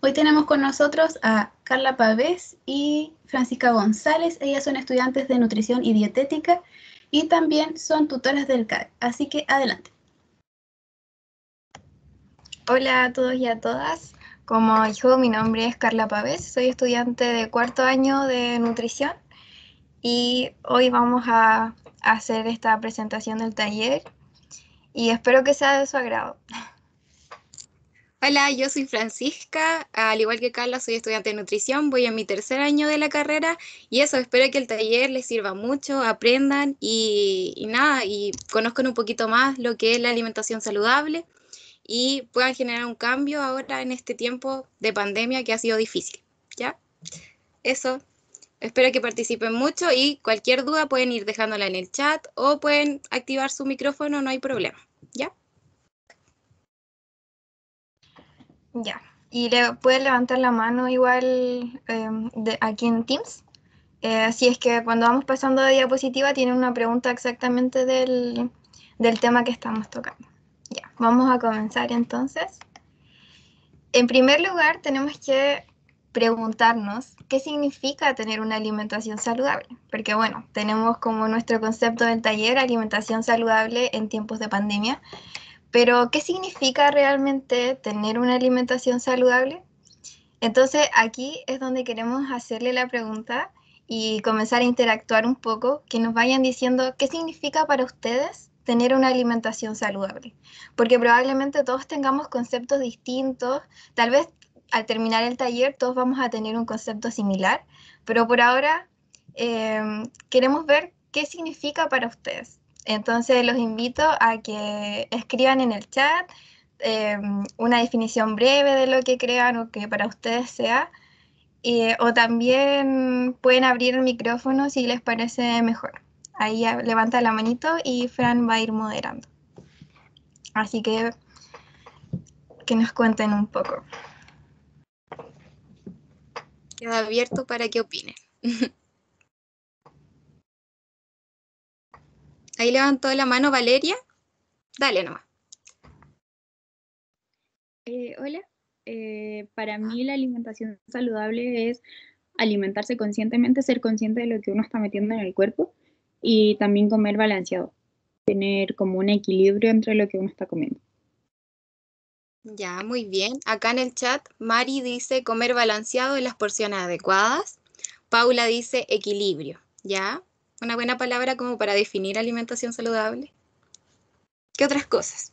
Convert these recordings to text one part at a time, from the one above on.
Hoy tenemos con nosotros a Carla Pavés y Francisca González. Ellas son estudiantes de nutrición y dietética y también son tutoras del CAD. Así que adelante. Hola a todos y a todas. Como dijo, mi nombre es Carla Pavés. Soy estudiante de cuarto año de nutrición y hoy vamos a hacer esta presentación del taller y espero que sea de su agrado. Hola, yo soy Francisca, al igual que Carla soy estudiante de nutrición, voy en mi tercer año de la carrera y eso, espero que el taller les sirva mucho, aprendan y, y nada, y conozcan un poquito más lo que es la alimentación saludable y puedan generar un cambio ahora en este tiempo de pandemia que ha sido difícil, ¿ya? Eso, espero que participen mucho y cualquier duda pueden ir dejándola en el chat o pueden activar su micrófono, no hay problema, ¿ya? Ya. Y le puede levantar la mano igual em, de, aquí en Teams. Eh, si es que cuando vamos pasando de diapositiva tiene una pregunta exactamente del, del tema que estamos tocando. Ya, vamos a comenzar entonces. En primer lugar, tenemos que preguntarnos qué significa tener una alimentación saludable, porque bueno, tenemos como nuestro concepto del taller alimentación saludable en tiempos de pandemia, pero, ¿qué significa realmente tener una alimentación saludable? Entonces, aquí es donde queremos hacerle la pregunta y comenzar a interactuar un poco, que nos vayan diciendo qué significa para ustedes tener una alimentación saludable, porque probablemente todos tengamos conceptos distintos, tal vez al terminar el taller todos vamos a tener un concepto similar, pero por ahora eh, queremos ver qué significa para ustedes. Entonces los invito a que escriban en el chat em, una definición breve de lo que crean o que para ustedes sea. Eh, o también pueden abrir el micrófono si les parece mejor. Ahí levanta la manito y Fran va a ir moderando. Así que que nos cuenten un poco. Queda abierto para que opinen. Ahí levantó la mano Valeria. Dale nomás. Eh, hola. Eh, para mí la alimentación saludable es alimentarse conscientemente, ser consciente de lo que uno está metiendo en el cuerpo y también comer balanceado, tener como un equilibrio entre lo que uno está comiendo. Ya, muy bien. Acá en el chat, Mari dice comer balanceado en las porciones adecuadas. Paula dice equilibrio, ¿ya? una buena palabra como para definir alimentación saludable. ¿Qué otras cosas?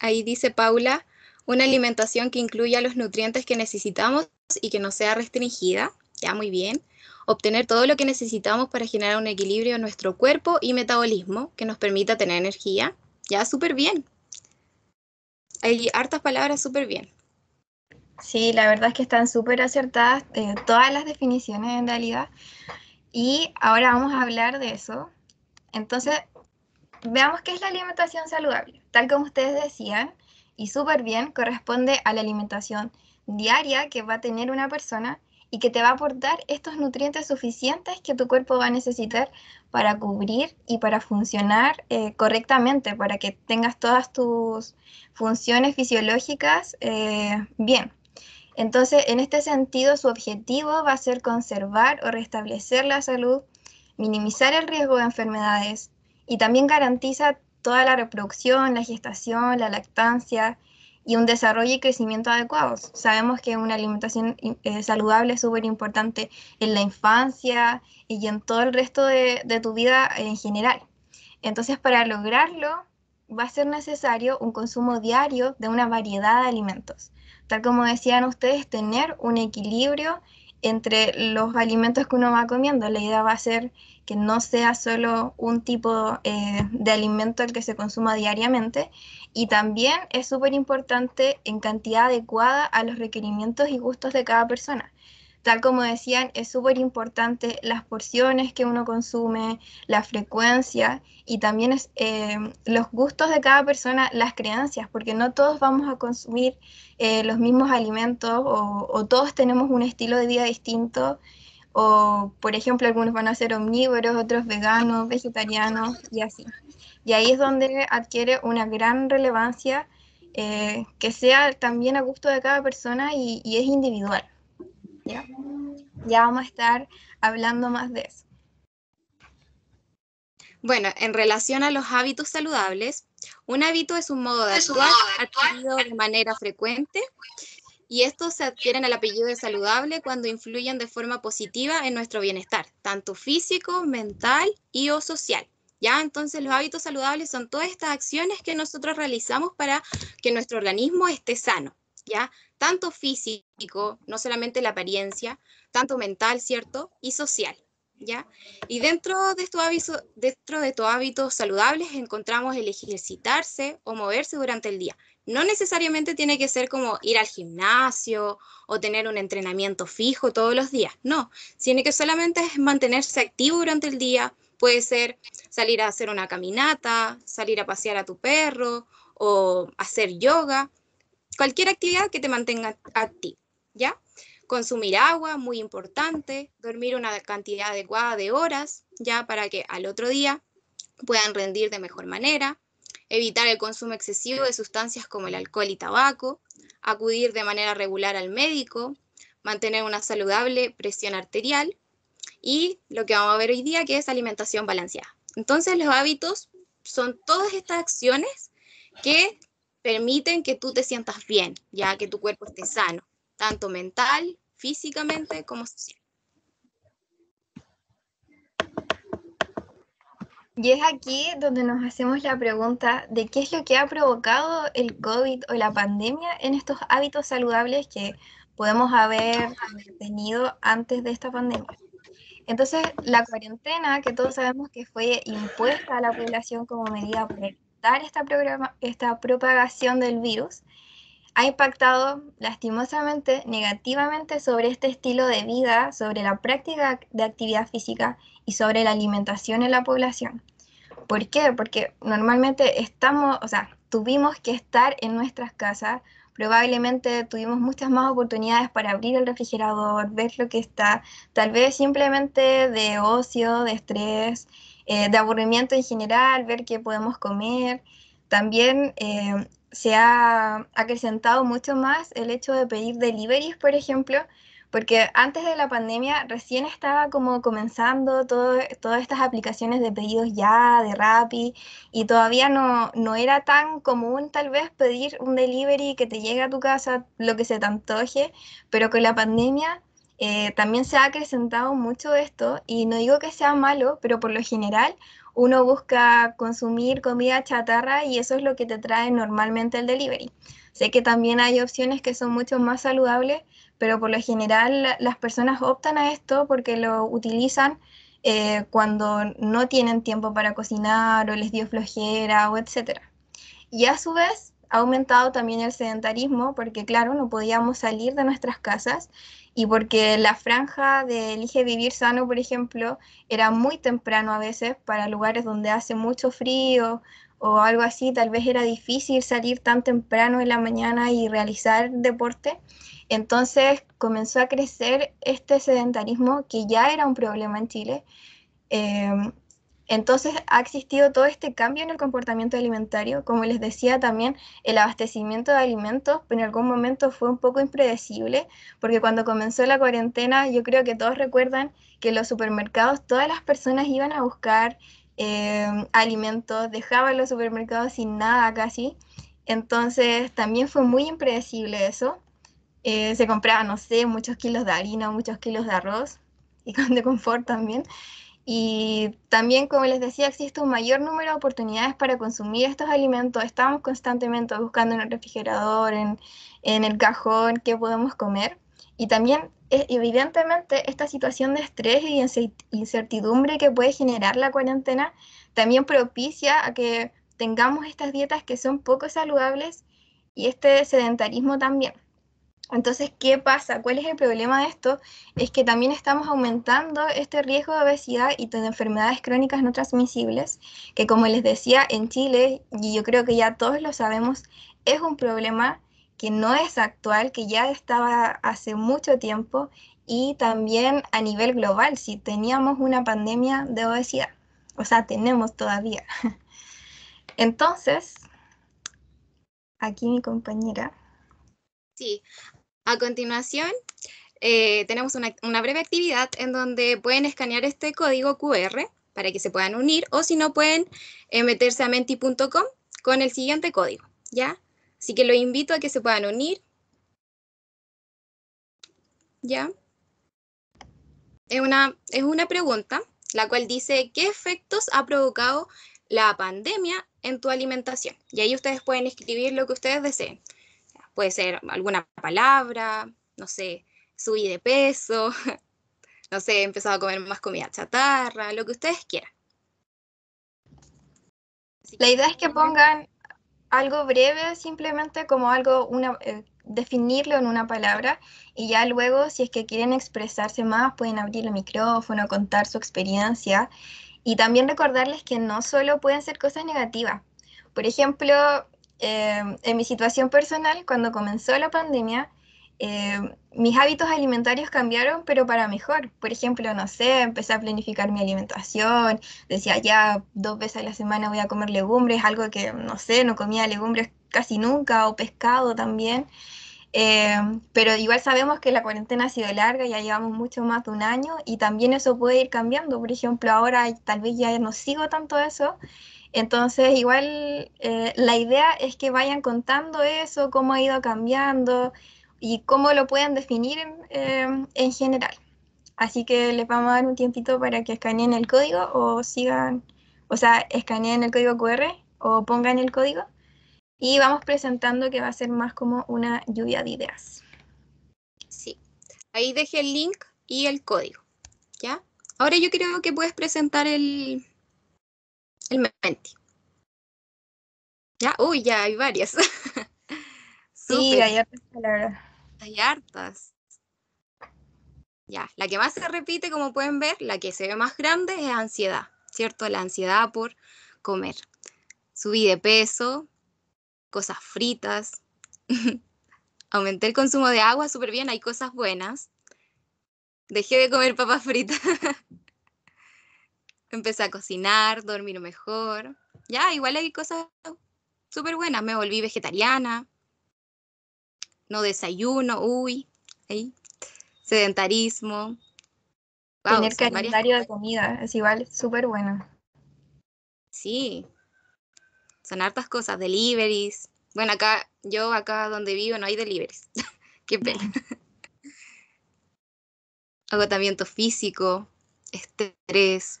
Ahí dice Paula, una alimentación que incluya los nutrientes que necesitamos y que no sea restringida. Ya, muy bien. Obtener todo lo que necesitamos para generar un equilibrio en nuestro cuerpo y metabolismo que nos permita tener energía. Ya, súper bien hay hartas palabras súper bien. Sí, la verdad es que están súper acertadas eh, todas las definiciones en realidad. Y ahora vamos a hablar de eso. Entonces, veamos qué es la alimentación saludable. Tal como ustedes decían, y súper bien, corresponde a la alimentación diaria que va a tener una persona y que te va a aportar estos nutrientes suficientes que tu cuerpo va a necesitar para cubrir y para funcionar eh, correctamente, para que tengas todas tus funciones fisiológicas eh, bien. Entonces, en este sentido, su objetivo va a ser conservar o restablecer la salud, minimizar el riesgo de enfermedades y también garantiza toda la reproducción, la gestación, la lactancia, y un desarrollo y crecimiento adecuados. Sabemos que una alimentación eh, saludable es súper importante en la infancia y en todo el resto de, tu vida en general. Entonces, para lograrlo, va a ser necesario un consumo diario de una variedad de alimentos. Tal como decían ustedes, tener un equilibrio entre los alimentos que uno va comiendo. La idea va a ser que no sea solo un tipo eh, de alimento el que se consuma diariamente y también es súper importante en cantidad adecuada a los requerimientos y gustos de cada persona. Tal como decían, es súper importante las porciones que uno consume, la frecuencia y también es, eh, los gustos de cada persona, las creencias, porque no todos vamos a consumir eh, los mismos alimentos o, o todos tenemos un estilo de vida distinto o por ejemplo algunos van a ser omnívoros, otros veganos, vegetarianos y así. Y ahí es donde adquiere una gran relevancia eh, que sea también a gusto de cada persona y, es individual. ¿ya? vamos a estar hablando más de eso. Bueno, en relación a los hábitos saludables, un hábito es un modo de actuar adquirido de manera frecuente y estos se adquieren al apellido de saludable cuando influyen de forma positiva en nuestro bienestar, tanto físico, mental y o social. ¿ya? Entonces los hábitos saludables son todas estas acciones que nosotros realizamos para que nuestro organismo esté sano, ¿ya? Tanto físico, no solamente la apariencia, tanto mental, ¿cierto? Y social. ¿Ya? Y dentro de, estos hábitos, dentro de estos hábitos saludables encontramos el ejercitarse o moverse durante el día. No necesariamente tiene que ser como ir al gimnasio o tener un entrenamiento fijo todos los días, no, tiene que solamente es mantenerse activo durante el día, Puede ser salir a hacer una caminata, salir a pasear a tu perro o hacer yoga, cualquier actividad que te mantenga activo, ¿ya? Consumir agua, muy importante, dormir una cantidad adecuada de horas, ya para que al otro día puedan rendir de mejor manera, evitar el consumo excesivo de sustancias como el alcohol y tabaco, acudir de manera regular al médico, mantener una saludable presión arterial y lo que vamos a ver hoy día, que es alimentación balanceada. Entonces, los hábitos son todas estas acciones que permiten que tú te sientas bien, ya que tu cuerpo esté sano, tanto mental, físicamente como social. Y es aquí donde nos hacemos la pregunta de qué es lo que ha provocado el COVID o la pandemia en estos hábitos saludables que podemos haber tenido antes de esta pandemia. Entonces, la cuarentena, que todos sabemos que fue impuesta a la población como medida para evitar esta, propagación del virus, ha impactado lastimosamente, negativamente sobre este estilo de vida, sobre la práctica de actividad física y sobre la alimentación en la población. ¿Por qué? Porque normalmente estamos, o sea, tuvimos que estar en nuestras casas probablemente tuvimos muchas más oportunidades para abrir el refrigerador, ver lo que está, tal vez simplemente de ocio, de estrés, eh, de aburrimiento en general, ver qué podemos comer. También eh, se ha acrecentado mucho más el hecho de pedir deliveries, por ejemplo, porque antes de la pandemia recién estaba como comenzando todas estas aplicaciones de pedidos ya, de Rappi, y todavía no, no era tan común tal vez pedir un delivery que te llegue a tu casa, lo que se te antoje, pero con la pandemia eh, también se ha acrecentado mucho esto, y no digo que sea malo, pero por lo general uno busca consumir comida chatarra y eso es lo que te trae normalmente el delivery. Sé que también hay opciones que son mucho más saludables, pero por lo general las personas optan a esto porque lo utilizan eh, cuando no tienen tiempo para cocinar o les dio flojera o etcétera. Y a su vez ha aumentado también el sedentarismo porque claro, no podíamos salir de nuestras casas y porque la franja de Elige Vivir Sano, por ejemplo, era muy temprano a veces para lugares donde hace mucho frío o algo así, tal vez era difícil salir tan temprano en la mañana y realizar deporte. Entonces comenzó a crecer este sedentarismo que ya era un problema en Chile. Em, entonces ha existido todo este cambio en el comportamiento alimentario. Como les decía también, el abastecimiento de alimentos en algún momento fue un poco impredecible, porque cuando comenzó la cuarentena yo creo que todos recuerdan que en los supermercados todas las personas iban a buscar Em, alimentos, dejaba los supermercados sin nada casi. Entonces también fue muy impredecible eso. Eh, se compraba, no sé, muchos kilos de harina, muchos kilos de arroz y con de confort también. Y también, como les decía, existe un mayor número de oportunidades para consumir estos alimentos. Estamos constantemente buscando en el refrigerador, en, en el cajón, qué podemos comer. Y también evidentemente esta situación de estrés y incertidumbre que puede generar la cuarentena también propicia a que tengamos estas dietas que son poco saludables y este sedentarismo también. Entonces, ¿qué pasa? ¿Cuál es el problema de esto? Es que también estamos aumentando este riesgo de obesidad y de enfermedades crónicas no transmisibles, que como les decía, en Chile, y yo creo que ya todos lo sabemos, es un problema que no es actual, que ya estaba hace mucho tiempo y también a nivel global, si teníamos una pandemia de obesidad, o sea, tenemos todavía. Entonces, aquí mi compañera. Sí, a continuación eh, tenemos una, breve actividad en donde pueden escanear este código QR para que se puedan unir o si no pueden eh, meterse a menti.com con el siguiente código, ¿ya? Así que los invito a que se puedan unir. ¿Ya? Es una, es una pregunta, la cual dice, ¿qué efectos ha provocado la pandemia en tu alimentación? Y ahí ustedes pueden escribir lo que ustedes deseen. Puede ser alguna palabra, no sé, subí de peso, no sé, he empezado a comer más comida chatarra, lo que ustedes quieran. La idea es que pongan algo breve, simplemente como algo, eh, definirlo en una palabra y ya luego, si es que quieren expresarse más, pueden abrir el micrófono, contar su experiencia y también recordarles que no solo pueden ser cosas negativas. Por ejemplo, eh, en mi situación personal, cuando comenzó la pandemia, eh, mis hábitos alimentarios cambiaron, pero para mejor. Por ejemplo, no sé, empecé a planificar mi alimentación, decía ya dos veces a la semana voy a comer legumbres, algo que, no sé, no comía legumbres casi nunca, o pescado también. Eh, pero igual sabemos que la cuarentena ha sido larga, ya llevamos mucho más de un año y también eso puede ir cambiando. Por ejemplo, ahora tal vez ya no sigo tanto eso. Entonces, igual eh, la idea es que vayan contando eso, cómo ha ido cambiando, y cómo lo pueden definir eh, en, general. Así que les vamos a dar un tiempito para que escaneen el código o sigan, o sea, escaneen el código QR o pongan el código y vamos presentando que va a ser más como una lluvia de ideas. Sí, ahí dejé el link y el código, ¿ya? Ahora yo creo que puedes presentar el, el Menti. Ya, uy, ya hay varias. sí, hay otras palabras y hartas. Ya, la que más se repite, como pueden ver, la que se ve más grande es ansiedad, ¿cierto? La ansiedad por comer. Subí de peso, cosas fritas. Aumenté el consumo de agua, súper bien, hay cosas buenas. Dejé de comer papas fritas. Empecé a cocinar, dormir mejor. Ya, igual hay cosas súper buenas. Me volví vegetariana no desayuno, uy, sedentarismo. Tener calendario de comida es igual súper bueno. Sí, son hartas cosas, deliveries. Bueno, acá, yo acá donde vivo no hay deliveries. Qué pena. Agotamiento físico, estrés,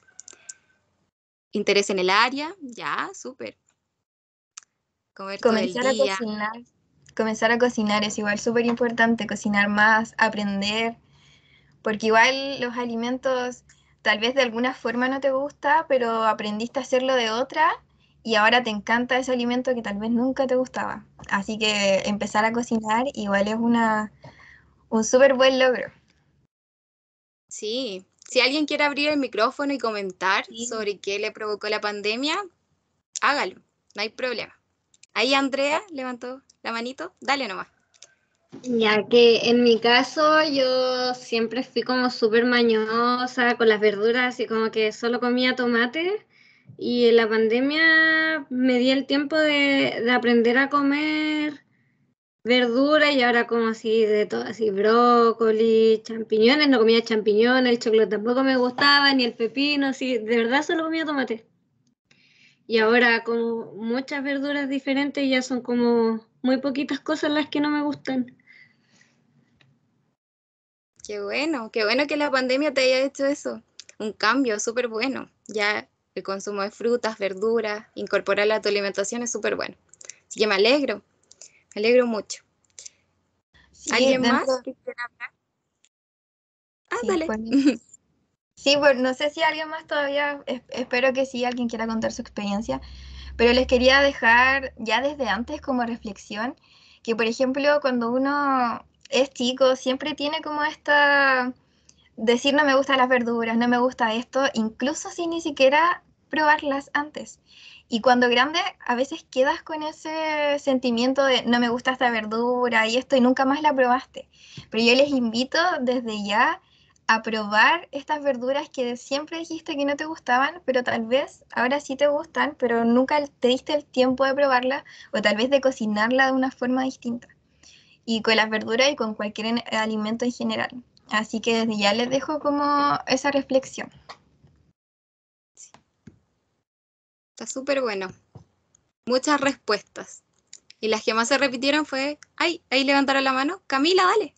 interés en el área, ya, súper. Comer Comenzar comenzar a cocinar es igual súper importante, cocinar más, aprender, porque igual los alimentos tal vez de alguna forma no te gusta, pero aprendiste a hacerlo de otra y ahora te encanta ese alimento que tal vez nunca te gustaba. Así que empezar a cocinar igual es una, un súper buen logro. Sí, si alguien quiere abrir el micrófono y comentar sobre qué le provocó la pandemia, hágalo, no hay problema. Ahí Andrea levantó la manito. Dale nomás. Ya que en mi caso yo siempre fui como súper mañosa con las verduras y como que solo comía tomate y en la pandemia me di el tiempo de, aprender a comer verdura y ahora como así de todo, así brócoli, champiñones, no comía champiñones, el chocolate tampoco me gustaba, ni el pepino, así, de verdad solo comía tomate. Y ahora con muchas verduras diferentes ya son como muy poquitas cosas las que no me gustan. Qué bueno, qué bueno que la pandemia te haya hecho eso. Un cambio súper bueno. Ya el consumo de frutas, verduras, incorporarla a tu alimentación es súper bueno. Así que me alegro, me alegro mucho. ¿Alguien más Ah, dale. Pues, Sí, no sé si alguien más todavía, espero que sí, alguien quiera contar su experiencia, pero les quería dejar ya desde antes como reflexión que, por ejemplo, cuando uno es chico, siempre tiene como esta, decir no me gustan las verduras, no me gusta esto, incluso sin ni siquiera probarlas antes. Y cuando grande, a veces quedas con ese sentimiento de no me gusta esta verdura y esto y nunca más la probaste. Pero yo les invito desde ya a probar estas verduras que siempre dijiste que no te gustaban, pero tal vez ahora sí te gustan, pero nunca te diste el tiempo de probarlas o tal vez de cocinarla de una forma distinta. Y con las verduras y con cualquier alimento en general. Así que desde ya les dejo como esa reflexión. Está súper bueno. Muchas respuestas. Y las que más se repitieron fue, ay, ahí levantaron la mano. Camila, dale.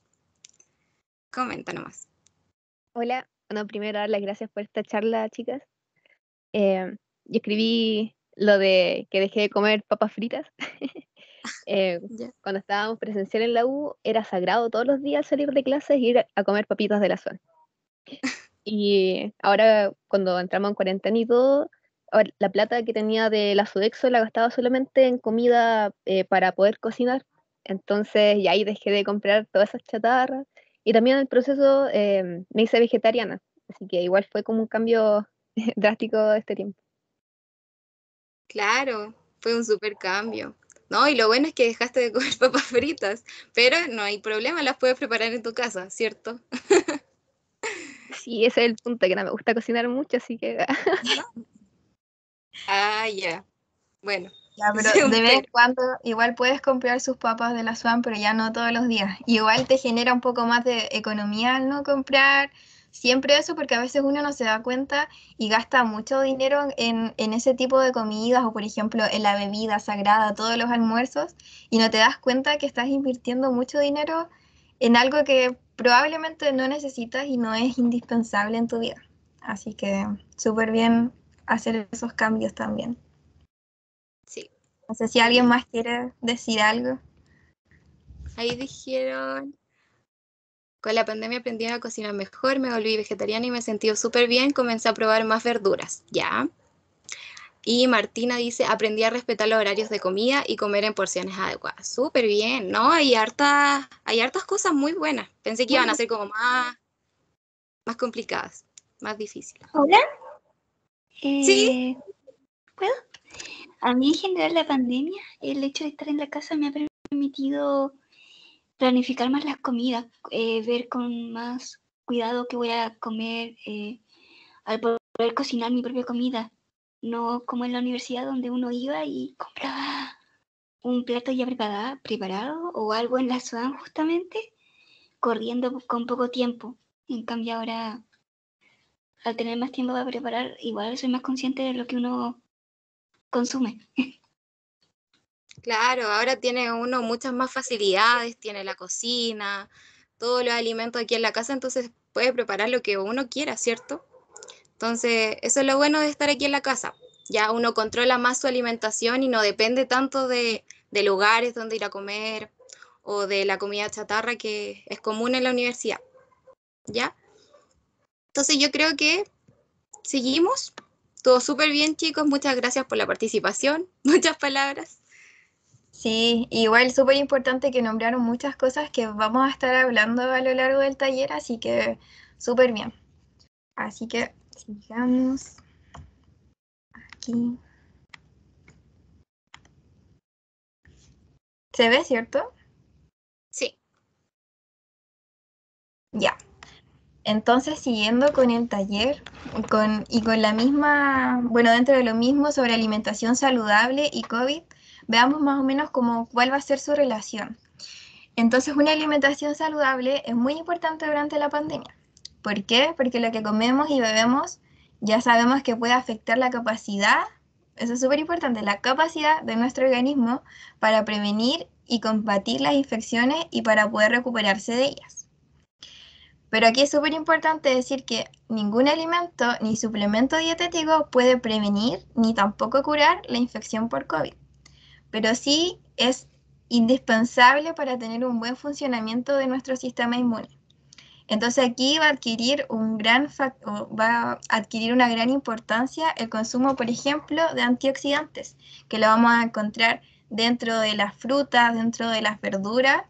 Comenta nomás. Hola, bueno, primero dar las gracias por esta charla, chicas. Em, yo escribí lo de que dejé de comer papas fritas. Em, cuando estábamos presencial en la U, era sagrado todos los días salir de clases e ir a comer papitas de la zona. y ahora, cuando entramos en cuarentena y todo, la plata que tenía de la Sudexo la gastaba solamente en comida eh, para poder cocinar. Entonces, ya ahí dejé de comprar todas esas chatarras y también el proceso eh, me hice vegetariana, así que igual fue como un cambio drástico este tiempo. Claro, fue un super cambio. No, y lo bueno es que dejaste de comer papas fritas, pero no hay problema, las puedes preparar en tu casa, ¿cierto? sí, ese es el punto, que no me gusta cocinar mucho, así que... ah, ya. Bueno, de vez en cuando igual puedes comprar sus papas de la SWAN, pero ya no todos los días. Igual te genera un poco más de economía al no comprar siempre eso, porque a veces uno no se da cuenta y gasta mucho dinero en, en ese tipo de comidas o, por ejemplo, en la bebida sagrada, todos los almuerzos, y no te das cuenta que estás invirtiendo mucho dinero en algo que probablemente no necesitas y no es indispensable en tu vida. Así que súper bien hacer esos cambios también. No sé si alguien más quiere decir algo. Ahí dijeron, con la pandemia aprendí a cocinar mejor, me volví vegetariana y me sentí súper bien, comencé a probar más verduras, ¿ya? Y Martina dice, aprendí a respetar los horarios de comida y comer en porciones adecuadas. Súper bien, ¿no? Hay hartas, hay hartas cosas muy buenas. Pensé que iban a ser como más, más complicadas, más difíciles. ¿Hola? sí. Eh, ¿Puedo? a mí en general la pandemia, el hecho de estar en la casa me ha permitido planificar más las comidas, eh, ver con más cuidado que voy a comer eh, al poder cocinar mi propia comida, no como en la universidad donde uno iba y compraba un plato ya preparado, preparado o algo en la Sudán justamente, corriendo con poco tiempo. En cambio ahora, al tener más tiempo para preparar, igual soy más consciente de lo que uno consume. Claro, ahora tiene uno muchas más facilidades, tiene la cocina, todos los alimentos aquí en la casa, entonces puede preparar lo que uno quiera, ¿cierto? Entonces, eso es lo bueno de estar aquí en la casa. Ya uno controla más su alimentación y no depende tanto de, lugares donde ir a comer o de la comida chatarra que es común en la universidad. ¿Ya? Entonces yo creo que seguimos todo súper bien, chicos. Muchas gracias por la participación. Muchas palabras. Sí, igual súper importante que nombraron muchas cosas que vamos a estar hablando a lo largo del taller, así que súper bien. Así que sigamos aquí. ¿Se ve, cierto? Sí. Ya. Entonces, siguiendo con el taller con, y con la misma, bueno, dentro de lo mismo sobre alimentación saludable y COVID, veamos más o menos cómo, cuál va a ser su relación. Entonces, una alimentación saludable es muy importante durante la pandemia. ¿Por qué? Porque lo que comemos y bebemos ya sabemos que puede afectar la capacidad, eso es súper importante, la capacidad de nuestro organismo para prevenir y combatir las infecciones y para poder recuperarse de ellas. Pero aquí es súper importante decir que ningún alimento ni suplemento dietético puede prevenir ni tampoco curar la infección por COVID. Pero sí es indispensable para tener un buen funcionamiento de nuestro sistema inmune. Entonces aquí va a adquirir, un gran va a adquirir una gran importancia el consumo, por ejemplo, de antioxidantes, que lo vamos a encontrar dentro de las frutas, dentro de las verduras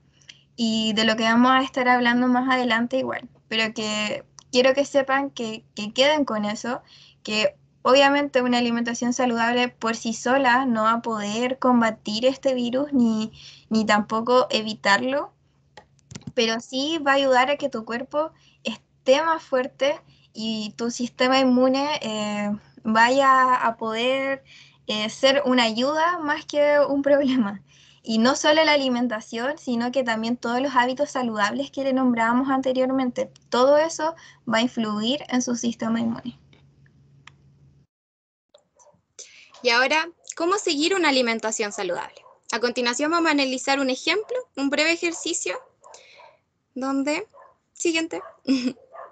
y de lo que vamos a estar hablando más adelante igual, pero que quiero que sepan que, queden con eso, que obviamente una alimentación saludable por sí sola no va a poder combatir este virus ni, ni tampoco evitarlo, pero sí va a ayudar a que tu cuerpo esté más fuerte y tu sistema inmune eh, vaya a poder eh, ser una ayuda más que un problema. Y no solo la alimentación, sino que también todos los hábitos saludables que le nombrábamos anteriormente. Todo eso va a influir en su sistema inmune. Y ahora, ¿cómo seguir una alimentación saludable? A continuación vamos a analizar un ejemplo, un breve ejercicio, donde... Siguiente.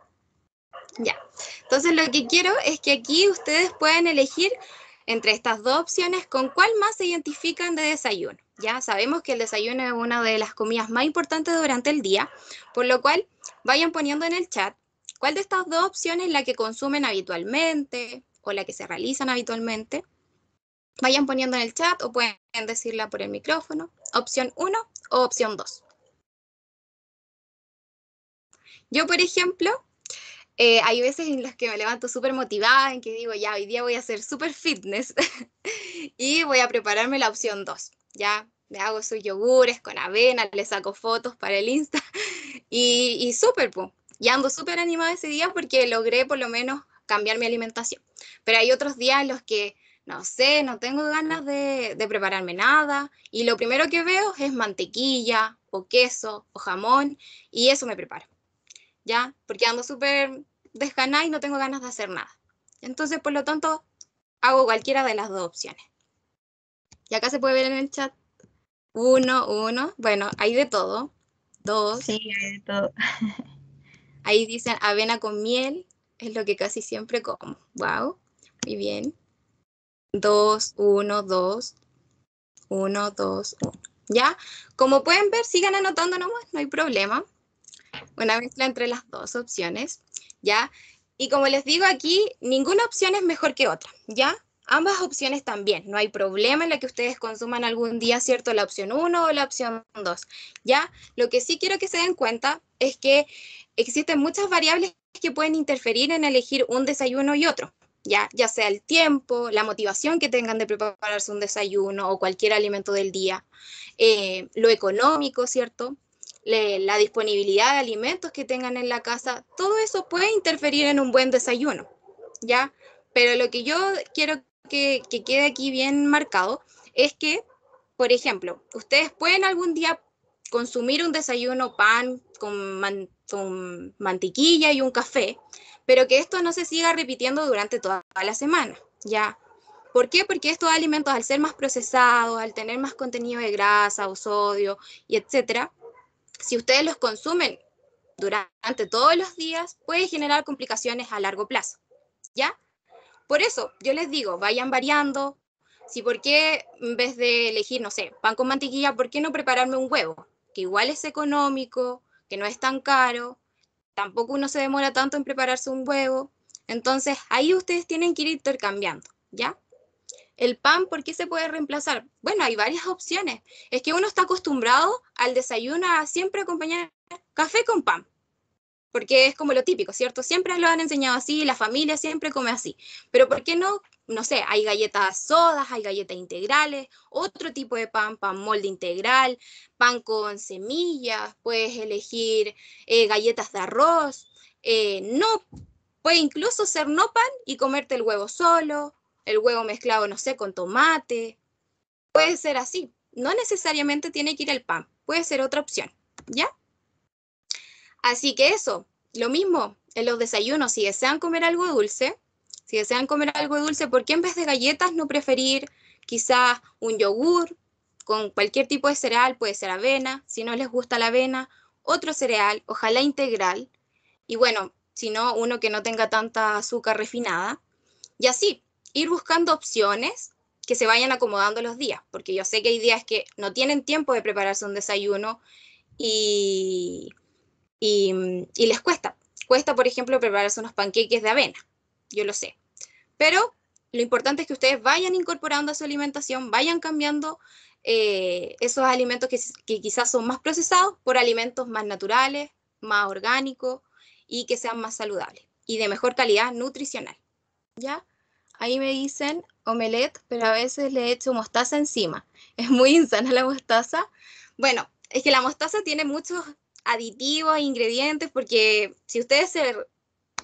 ya. Entonces lo que quiero es que aquí ustedes puedan elegir entre estas dos opciones con cuál más se identifican de desayuno. Ya sabemos que el desayuno es una de las comidas más importantes durante el día, por lo cual vayan poniendo en el chat cuál de estas dos opciones es la que consumen habitualmente o la que se realizan habitualmente. Vayan poniendo en el chat o pueden decirla por el micrófono, opción 1 o opción 2. Yo, por ejemplo, eh, hay veces en las que me levanto súper motivada, en que digo, ya, hoy día voy a hacer súper fitness y voy a prepararme la opción 2 ya me hago sus yogures con avena, le saco fotos para el Insta y, y súper, pum Y ando súper animada ese día porque logré por lo menos cambiar mi alimentación. Pero hay otros días en los que, no sé, no tengo ganas de, de prepararme nada y lo primero que veo es mantequilla o queso o jamón y eso me preparo, ¿ya? Porque ando súper desganada y no tengo ganas de hacer nada. Entonces, por lo tanto, hago cualquiera de las dos opciones. Y acá se puede ver en el chat. Uno, uno. Bueno, hay de todo. Dos. Sí, hay de todo. Ahí dicen avena con miel, es lo que casi siempre como. Wow, muy bien. Dos, uno, dos. Uno, dos, ¿Ya? Como pueden ver, sigan anotando nomás, no hay problema. Una mezcla entre las dos opciones, ¿ya? Y como les digo aquí, ninguna opción es mejor que otra, ¿ya? ambas opciones también. No hay problema en la que ustedes consuman algún día, ¿cierto? La opción 1 o la opción 2. ¿Ya? Lo que sí quiero que se den cuenta es que existen muchas variables que pueden interferir en elegir un desayuno y otro. Ya, ya sea el tiempo, la motivación que tengan de prepararse un desayuno o cualquier alimento del día, eh, lo económico, ¿cierto? la disponibilidad de alimentos que tengan en la casa, todo eso puede interferir en un buen desayuno, ¿ya? Pero lo que yo quiero que, que quede aquí bien marcado es que, por ejemplo, ustedes pueden algún día consumir un desayuno pan con, mantequilla y un café, pero que esto no se siga repitiendo durante toda la semana, ¿ya? ¿Por qué? Porque estos alimentos, al ser más procesados, al tener más contenido de grasa o sodio y etcétera, si ustedes los consumen durante todos los días, puede generar complicaciones a largo plazo, ¿ya? Por eso, yo les digo, vayan variando. Si por qué, en vez de elegir, no sé, pan con mantequilla, ¿por qué no prepararme un huevo? Que igual es económico, que no es tan caro, tampoco uno se demora tanto en prepararse un huevo. Entonces, ahí ustedes tienen que ir intercambiando, ¿ya? El pan, ¿por qué se puede reemplazar? Bueno, hay varias opciones. Es que uno está acostumbrado al desayuno a siempre acompañar café con pan porque es como lo típico, ¿cierto? Siempre lo han enseñado así, la familia siempre come así, pero ¿por qué no? No sé, hay galletas sodas, hay galletas integrales, otro tipo de pan, pan molde integral, pan con semillas, puedes elegir eh, galletas de arroz, eh, no, puede incluso ser no pan y comerte el huevo solo, el huevo mezclado, no sé, con tomate, puede ser así, no necesariamente tiene que ir el pan, puede ser otra opción, ¿ya? Así que eso, lo mismo en los desayunos, si desean comer algo dulce, si desean comer algo dulce, ¿por qué en vez de galletas no preferir quizás un yogur con cualquier tipo de cereal? Puede ser avena, si no les gusta la avena, otro cereal, ojalá integral, y bueno, si no, uno que no tenga tanta azúcar refinada. Y así, ir buscando opciones que se vayan acomodando los días, porque yo sé que hay días que no tienen tiempo de prepararse un desayuno y Mm, y, les cuesta. Cuesta, por ejemplo, prepararse unos panqueques de avena, yo lo sé. Pero lo importante es que ustedes vayan incorporando a su alimentación, vayan cambiando eh, esos alimentos que, quizás son más procesados por alimentos más naturales, más orgánicos y que sean más saludables y de mejor calidad nutricional. ¿Ya? Ahí me dicen omelette, pero a veces le echo mostaza encima. Es muy insana la mostaza. Bueno, es que la mostaza tiene muchos aditivos, ingredientes, porque si ustedes se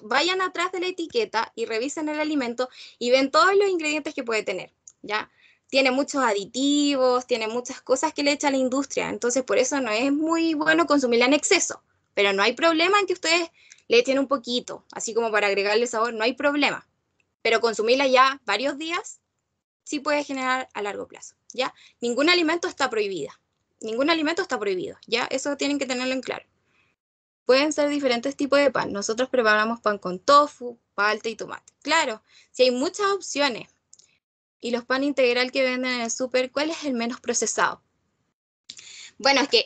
vayan atrás de la etiqueta y revisen el alimento y ven todos los ingredientes que puede tener, ¿ya? Tiene muchos aditivos, tiene muchas cosas que le echa la industria, entonces por eso no es muy bueno consumirla en exceso, pero no hay problema en que ustedes le echen un poquito, así como para agregarle sabor, no hay problema, pero consumirla ya varios días sí puede generar a largo plazo, ¿ya? Ningún alimento está prohibido ningún alimento está prohibido, ¿ya? Eso tienen que tenerlo en claro. Pueden ser diferentes tipos de pan. Nosotros preparamos pan con tofu, palta y tomate. Claro, si hay muchas opciones. Y los pan integral que venden en el súper, ¿cuál es el menos procesado? Bueno, es que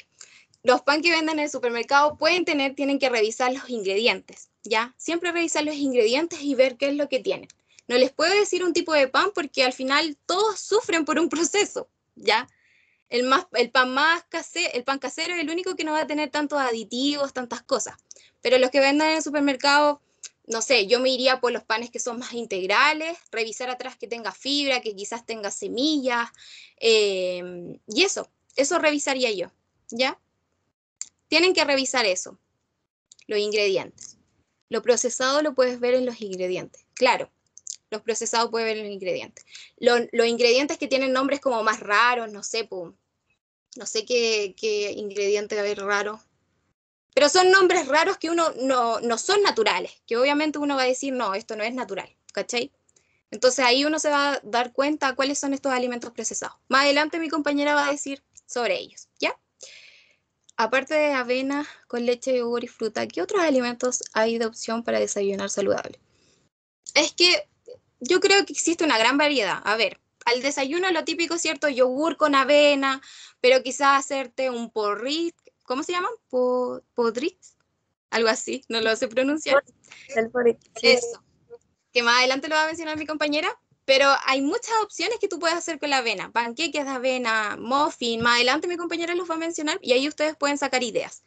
los pan que venden en el supermercado pueden tener, tienen que revisar los ingredientes, ¿ya? Siempre revisar los ingredientes y ver qué es lo que tienen. No les puedo decir un tipo de pan porque al final todos sufren por un proceso, ¿ya? el, pan más casero, el pan casero es el único que no va a tener tantos aditivos, tantas cosas. Pero los que vendan en el supermercado, no sé, yo me iría por los panes que son más integrales, revisar atrás que tenga fibra, que quizás tenga semillas, em, y eso, eso revisaría yo, ¿ya? Tienen que revisar eso, los ingredientes. Lo procesado lo puedes ver en los ingredientes, claro, los procesados puedes ver en los ingredientes. los ingredientes que tienen nombres como más raros, no sé, pues... No sé qué, ingrediente va a haber raro. Pero son nombres raros que uno no, no son naturales, que obviamente uno va a decir, no, esto no es natural, ¿cachai? Entonces ahí uno se va a dar cuenta cuáles son estos alimentos procesados. Más adelante mi compañera va a decir sobre ellos, ¿ya? Aparte de avena con leche, yogur y fruta, ¿qué otros alimentos hay de opción para desayunar saludable? Es que yo creo que existe una gran variedad. A ver, al desayuno lo típico, ¿cierto? Yogur con avena, pero quizás hacerte un porrit, ¿cómo se llama? ¿Podrit? algo así, no lo sé pronunciar. El porrit. Eso, que más adelante lo va a mencionar mi compañera, pero hay muchas opciones que tú puedes hacer con la avena, panqueques de avena, muffin, más adelante mi compañera los va a mencionar y ahí ustedes pueden sacar ideas.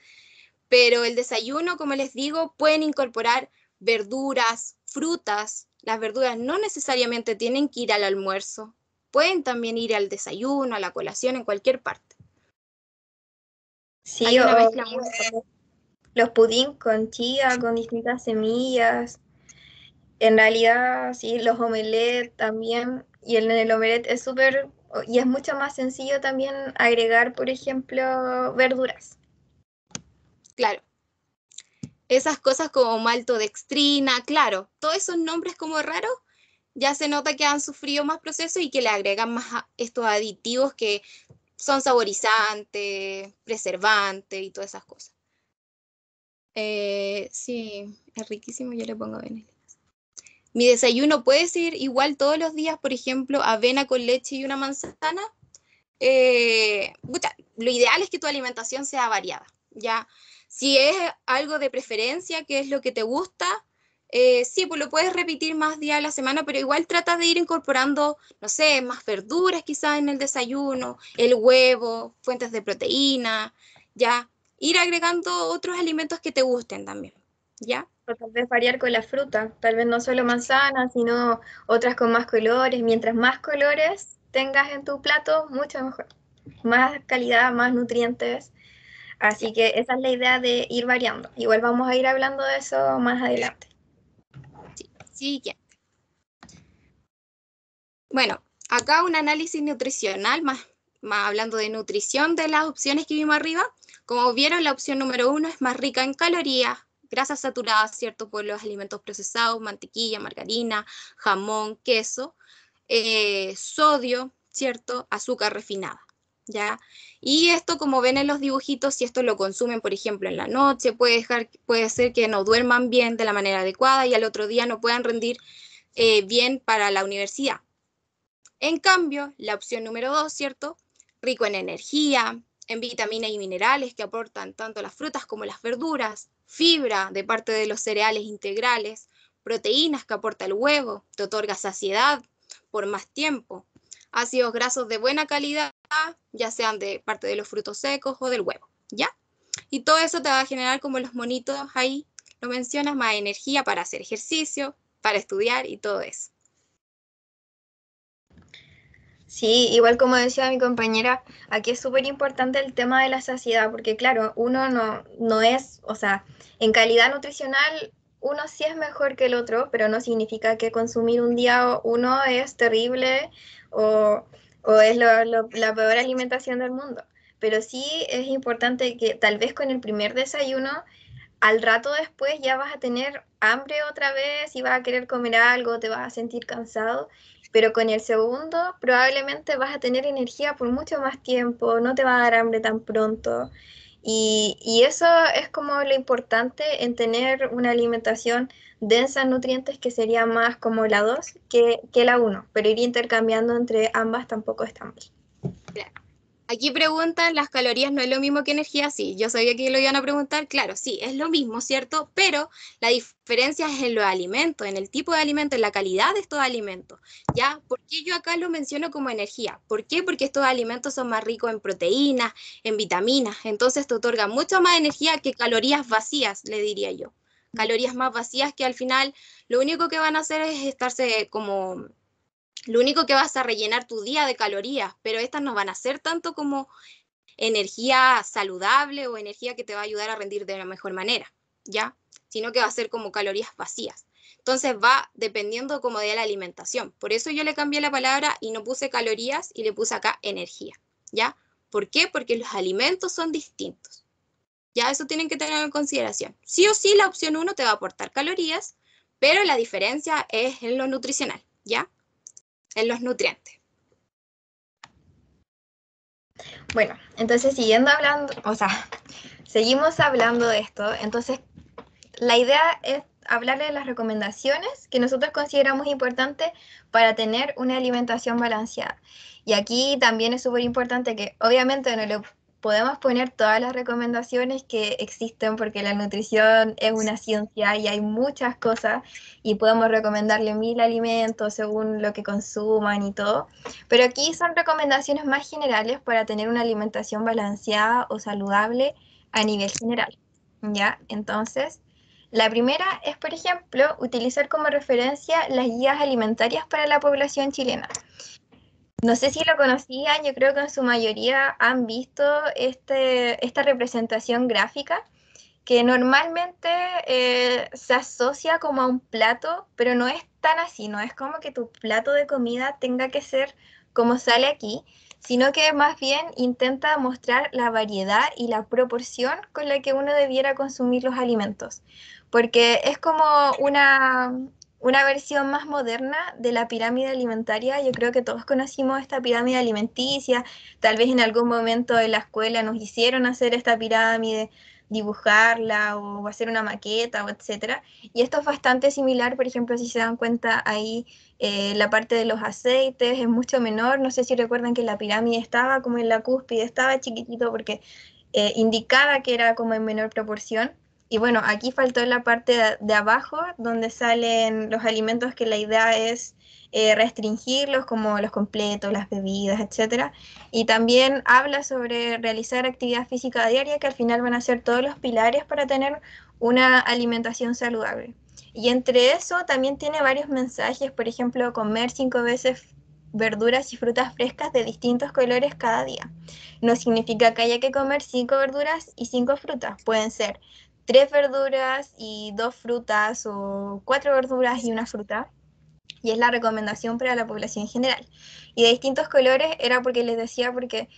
Pero el desayuno, como les digo, pueden incorporar verduras, frutas, las verduras no necesariamente tienen que ir al almuerzo, Pueden también ir al desayuno, a la colación, en cualquier parte. Sí, eh, los pudín con chía, con distintas semillas. En realidad, sí, los omelet también. Y en el, el omelet es súper, y es mucho más sencillo también agregar, por ejemplo, verduras. Claro. Esas cosas como maltodextrina, claro. Todos esos nombres como raros ya se nota que han sufrido más procesos y que le agregan más estos aditivos que son saborizantes, preservantes y todas esas cosas. Eh, sí, es riquísimo, yo le pongo avena. Mi desayuno puede ser igual todos los días, por ejemplo, avena con leche y una manzana. Eh, lo ideal es que tu alimentación sea variada, ¿ya? Si es algo de preferencia, que es lo que te gusta, eh, sí, pues lo puedes repetir más días a la semana, pero igual trata de ir incorporando, no sé, más verduras quizás en el desayuno, el huevo, fuentes de proteína, ya. Ir agregando otros alimentos que te gusten también, ¿ya? O tal vez variar con la fruta, tal vez no solo manzanas, sino otras con más colores. Mientras más colores tengas en tu plato, mucho mejor. Más calidad, más nutrientes. Así que esa es la idea de ir variando. Igual vamos a ir hablando de eso más adelante. Siguiente. Bueno, acá un análisis nutricional, más, más hablando de nutrición de las opciones que vimos arriba. Como vieron, la opción número uno es más rica en calorías, grasas saturadas, ¿cierto? Por los alimentos procesados, mantequilla, margarina, jamón, queso, eh, sodio, ¿cierto? Azúcar refinada. ¿ya? Y esto, como ven en los dibujitos, si esto lo consumen, por ejemplo, en la noche, puede, ser que no duerman bien de la manera adecuada y al otro día no puedan rendir eh, bien para la universidad. En cambio, la opción número dos, ¿cierto? Rico en energía, en vitaminas y minerales que aportan tanto las frutas como las verduras, fibra de parte de los cereales integrales, proteínas que aporta el huevo, te otorga saciedad por más tiempo, ácidos grasos de buena calidad, ya sean de parte de los frutos secos o del huevo, ¿ya? Y todo eso te va a generar, como los monitos ahí lo mencionas, más energía para hacer ejercicio, para estudiar y todo eso. Sí, igual como decía mi compañera, aquí es súper importante el tema de la saciedad, porque claro, uno no, no es, o sea, en calidad nutricional uno sí es mejor que el otro, pero no significa que consumir un día uno es terrible o, es la peor alimentación del mundo. Pero sí es importante que tal vez con el primer desayuno, al rato después ya vas a tener hambre otra vez y vas a querer comer algo, te vas a sentir cansado, pero con el segundo probablemente vas a tener energía por mucho más tiempo, no te va a dar hambre tan pronto. Y, eso es como lo importante en tener una alimentación densa en nutrientes que sería más como la 2 que, la 1, pero ir intercambiando entre ambas tampoco está mal. Aquí preguntan las calorías no es lo mismo que energía, sí. Yo sabía que lo iban a preguntar, claro, sí, es lo mismo, ¿cierto? Pero la diferencia es en los alimentos, en el tipo de alimentos, en la calidad de estos alimentos. ¿Ya? ¿Por qué yo acá lo menciono como energía? ¿Por qué? Porque estos alimentos son más ricos en proteínas, en vitaminas, entonces te otorga mucha más energía que calorías vacías, le diría yo. Calorías más vacías que al final lo único que van a hacer es estarse como lo único que vas a rellenar tu día de calorías, pero estas no van a ser tanto como energía saludable o energía que te va a ayudar a rendir de la mejor manera, ¿ya? Sino que va a ser como calorías vacías. Entonces va dependiendo como de la alimentación. Por eso yo le cambié la palabra y no puse calorías y le puse acá energía, ¿ya? ¿Por qué? Porque los alimentos son distintos. Ya eso tienen que tener en consideración. Sí o sí la opción 1 te va a aportar calorías, pero la diferencia es en lo nutricional, ¿ya? en los nutrientes. Bueno, entonces siguiendo hablando, o sea, seguimos hablando de esto, entonces la idea es hablar de las recomendaciones que nosotros consideramos importantes para tener una alimentación balanceada. Y aquí también es súper importante que obviamente no le podemos poner todas las recomendaciones que existen porque la nutrición es una ciencia y hay muchas cosas y podemos recomendarle mil alimentos según lo que consuman y todo. Pero aquí son recomendaciones más generales para tener una alimentación balanceada o saludable a nivel general. ¿Ya? Entonces, la primera es, por ejemplo, utilizar como referencia las guías alimentarias para la población chilena. No sé si lo conocían, yo creo que en su mayoría han visto este, esta representación gráfica que normalmente eh, se asocia como a un plato, pero no es tan así, no es como que tu plato de comida tenga que ser como sale aquí, sino que más bien intenta mostrar la variedad y la proporción con la que uno debiera consumir los alimentos, porque es como una, una versión más moderna de la pirámide alimentaria. Yo creo que todos conocimos esta pirámide alimenticia, tal vez en algún momento de la escuela nos hicieron hacer esta pirámide, dibujarla o hacer una maqueta o etcétera. Y esto es bastante similar, por ejemplo, si se dan cuenta ahí eh, la parte de los aceites es mucho menor. No sé si recuerdan que la pirámide estaba como en la cúspide, estaba chiquitito porque eh, indicaba que era como en menor proporción. Y bueno, aquí faltó la parte de, abajo donde salen los alimentos que la idea es eh, restringirlos, como los completos, las bebidas, etc. Y también habla sobre realizar actividad física diaria, que al final van a ser todos los pilares para tener una alimentación saludable. Y entre eso también tiene varios mensajes, por ejemplo, comer cinco veces verduras y frutas frescas de distintos colores cada día. No significa que haya que comer cinco verduras y cinco frutas, pueden ser tres verduras y dos frutas o cuatro verduras y una fruta. Y es la recomendación para la población en general. Y de distintos colores era porque les decía porque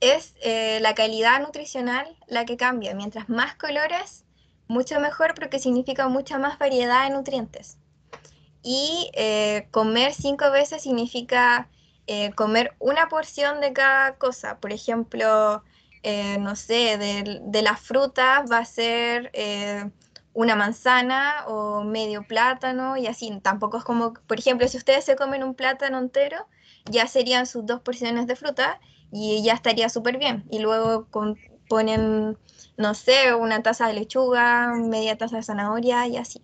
es eh, la calidad nutricional la que cambia. Mientras más colores, mucho mejor porque significa mucha más variedad de nutrientes. Y eh, comer cinco veces significa eh, comer una porción de cada cosa. Por ejemplo, eh, no sé, de, las frutas va a ser eh, una manzana o medio plátano y así. Tampoco es como, por ejemplo, si ustedes se comen un plátano entero, ya serían sus dos porciones de fruta y ya estaría súper bien. Y luego ponen, no sé, una taza de lechuga, media taza de zanahoria y así.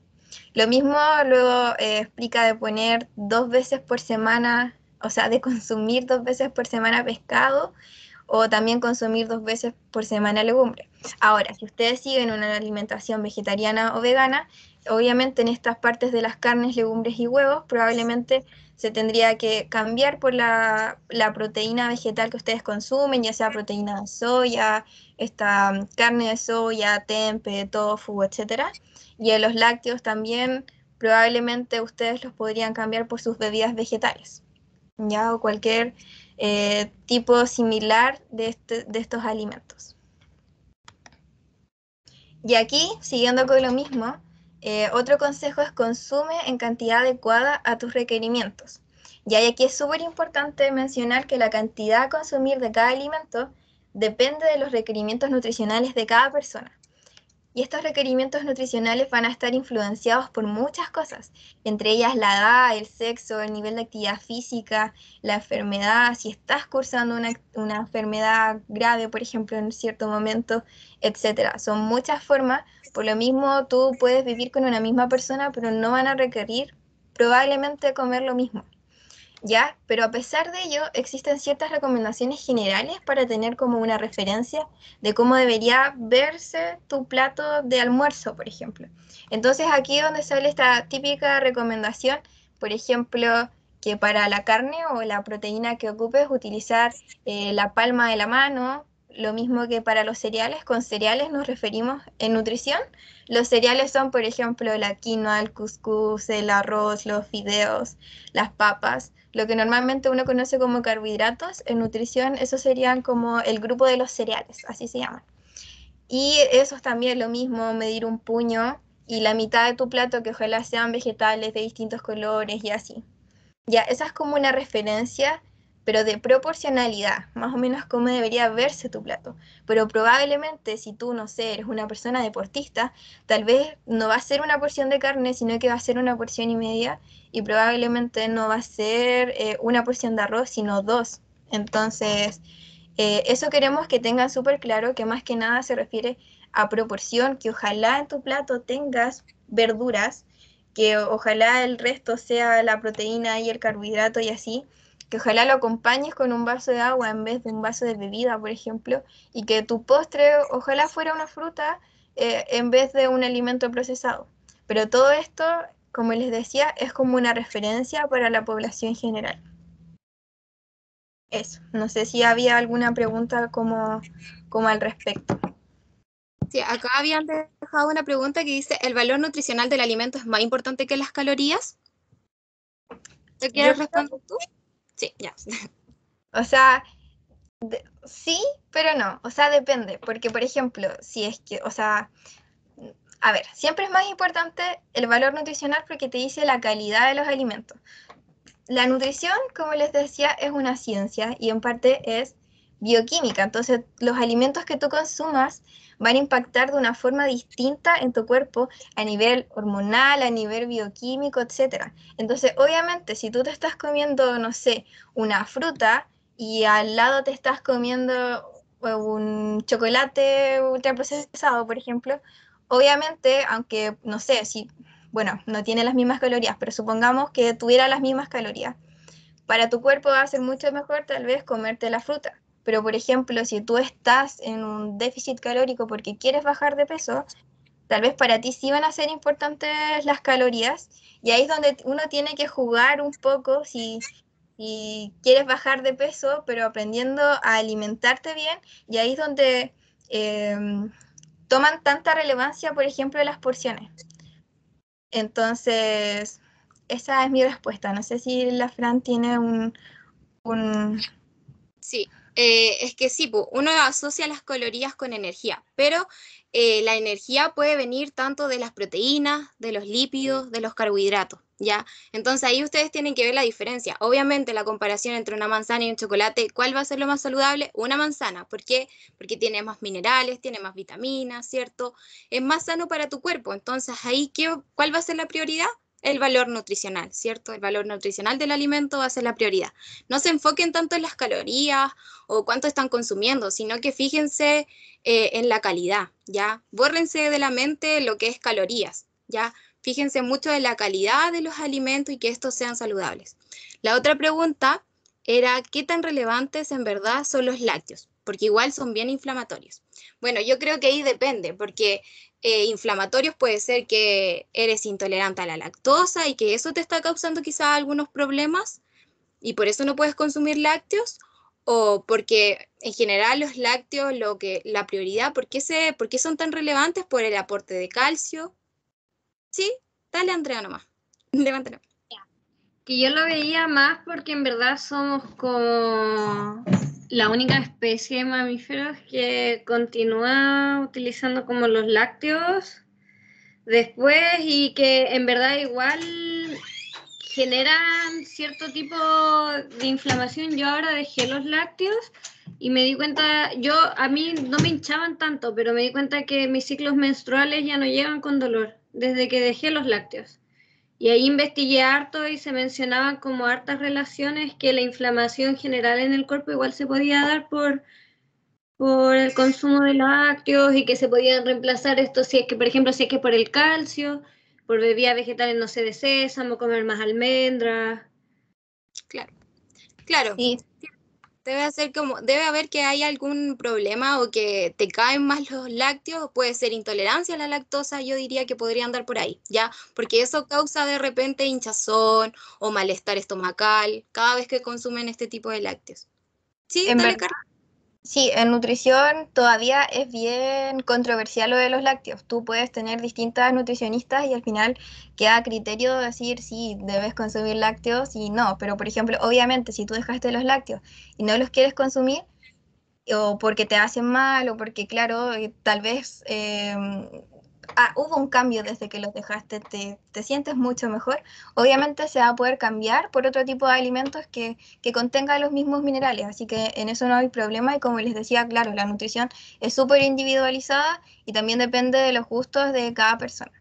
Lo mismo luego eh, explica de poner dos veces por semana, o sea, de consumir dos veces por semana pescado o también consumir dos veces por semana legumbres. Ahora, si ustedes siguen una alimentación vegetariana o vegana, obviamente en estas partes de las carnes, legumbres y huevos probablemente se tendría que cambiar por la, proteína vegetal que ustedes consumen, ya sea proteína de soya, esta mm, carne de soya, tempe, tofu, etcétera. Y en los lácteos también probablemente ustedes los podrían cambiar por sus bebidas vegetales, ya o cualquier eh, tipo similar este, de, estos alimentos. Y aquí, siguiendo con lo mismo, eh, otro consejo es consume en cantidad adecuada a tus requerimientos. Y aquí es súper importante mencionar que la cantidad a consumir de cada alimento depende de los requerimientos nutricionales de cada persona. Y estos requerimientos nutricionales van a estar influenciados por muchas cosas, entre ellas la edad, el sexo, el nivel de actividad física, la enfermedad, si estás cursando una, enfermedad grave, por ejemplo, en cierto momento, etcétera. Son muchas formas, por lo mismo tú puedes vivir con una misma persona, pero no van a requerir probablemente comer lo mismo. ¿ya? Pero a pesar de ello, existen ciertas recomendaciones generales para tener como una referencia de cómo debería verse tu plato de almuerzo, por ejemplo. Entonces aquí donde sale esta típica recomendación, por ejemplo, que para la carne o la proteína que ocupes utilizar eh, la palma de la mano, lo mismo que para los cereales, con cereales nos referimos en nutrición. Los cereales son, por ejemplo, la quinoa, el cuscús, el arroz, los fideos, las papas. Lo que normalmente uno conoce como carbohidratos, en nutrición, esos serían como el grupo de los cereales, así se llaman. Y eso es también lo mismo, medir un puño y la mitad de tu plato que ojalá sean vegetales de distintos colores y así. Ya, esa es como una referencia pero de proporcionalidad, más o menos cómo debería verse tu plato. Pero probablemente si tú, no sé, eres una persona deportista, tal vez no va a ser una porción de carne, sino que va a ser una porción y media, y probablemente no va a ser eh, una porción de arroz, sino dos. Entonces, eh, eso queremos que tengan súper claro, que más que nada se refiere a proporción, que ojalá en tu plato tengas verduras, que ojalá el resto sea la proteína y el carbohidrato y así, que ojalá lo acompañes con un vaso de agua en vez de un vaso de bebida, por ejemplo, y que tu postre ojalá fuera una fruta eh, en vez de un alimento procesado. Pero todo esto, como les decía, es como una referencia para la población general. Eso, no sé si había alguna pregunta como, como al respecto. Sí, acá habían dejado una pregunta que dice, ¿el valor nutricional del alimento es más importante que las calorías? ¿Te quieres responder tú? Sí, ya. O sea, sí, pero no. O sea, depende. Porque, por ejemplo, si es que, o sea, a ver, siempre es más importante el valor nutricional porque te dice la calidad de los alimentos. La nutrición, como les decía, es una ciencia y en parte es bioquímica. Entonces, los alimentos que tú consumas van a impactar de una forma distinta en tu cuerpo a nivel hormonal, a nivel bioquímico, etc. Entonces, obviamente, si tú te estás comiendo, no sé, una fruta y al lado te estás comiendo eh, un chocolate ultraprocesado, por ejemplo, obviamente, aunque, no sé, si, bueno, no tiene las mismas calorías, pero supongamos que tuviera las mismas calorías, para tu cuerpo va a ser mucho mejor tal vez comerte la fruta pero, por ejemplo, si tú estás en un déficit calórico porque quieres bajar de peso, tal vez para ti sí van a ser importantes las calorías y ahí es donde uno tiene que jugar un poco si, quieres bajar de peso, pero aprendiendo a alimentarte bien y ahí es donde em, toman tanta relevancia, por ejemplo, las porciones. Entonces, esa es mi respuesta. No sé si la Fran tiene un... un... Sí, eh, es que sí, uno asocia las calorías con energía, pero eh, la energía puede venir tanto de las proteínas, de los lípidos, de los carbohidratos, ¿ya? Entonces ahí ustedes tienen que ver la diferencia. Obviamente la comparación entre una manzana y un chocolate, ¿cuál va a ser lo más saludable? Una manzana, ¿por qué? Porque tiene más minerales, tiene más vitaminas, ¿cierto? Es más sano para tu cuerpo, entonces ahí, ¿cuál va a ser la prioridad? el valor nutricional, ¿cierto? El valor nutricional del alimento va a ser la prioridad. No se enfoquen tanto en las calorías o cuánto están consumiendo, sino que fíjense eh, en la calidad, ¿ya? Bórrense de la mente lo que es calorías, ¿ya? Fíjense mucho en la calidad de los alimentos y que estos sean saludables. La otra pregunta era, ¿qué tan relevantes en verdad son los lácteos? Porque igual son bien inflamatorios. Bueno, yo creo que ahí depende, porque eh, inflamatorios puede ser que eres intolerante a la lactosa y que eso te está causando quizá algunos problemas y por eso no puedes consumir lácteos o porque en general los lácteos lo que la prioridad porque qué, se, son tan relevantes por el aporte de calcio sí dale Andrea nomás levántalo que yo lo veía más porque en verdad somos como la única especie de mamíferos que continúa utilizando como los lácteos después y que en verdad igual generan cierto tipo de inflamación. Yo ahora dejé los lácteos y me di cuenta, yo a mí no me hinchaban tanto, pero me di cuenta que mis ciclos menstruales ya no llegan con dolor desde que dejé los lácteos. Y ahí investigué harto y se mencionaban como hartas relaciones que la inflamación general en el cuerpo igual se podía dar por, por el consumo de lácteos y que se podían reemplazar esto si es que, por ejemplo, si es que por el calcio, por bebidas vegetales, no sé, de sésamo, comer más almendras. Claro, claro. Sí. Debe, hacer como, debe haber que hay algún problema o que te caen más los lácteos, puede ser intolerancia a la lactosa, yo diría que podría andar por ahí, ¿ya? Porque eso causa de repente hinchazón o malestar estomacal cada vez que consumen este tipo de lácteos. Sí, Sí, en nutrición todavía es bien controversial lo de los lácteos. Tú puedes tener distintas nutricionistas y al final queda a criterio decir si debes consumir lácteos y no. Pero, por ejemplo, obviamente, si tú dejaste los lácteos y no los quieres consumir, o porque te hacen mal, o porque, claro, eh, tal vez eh, ah, hubo un cambio desde que los dejaste, te, sientes mucho mejor. Obviamente se va a poder cambiar por otro tipo de alimentos que, que contengan los mismos minerales, así que en eso no hay problema y como les decía, claro, la nutrición es súper individualizada y también depende de los gustos de cada persona.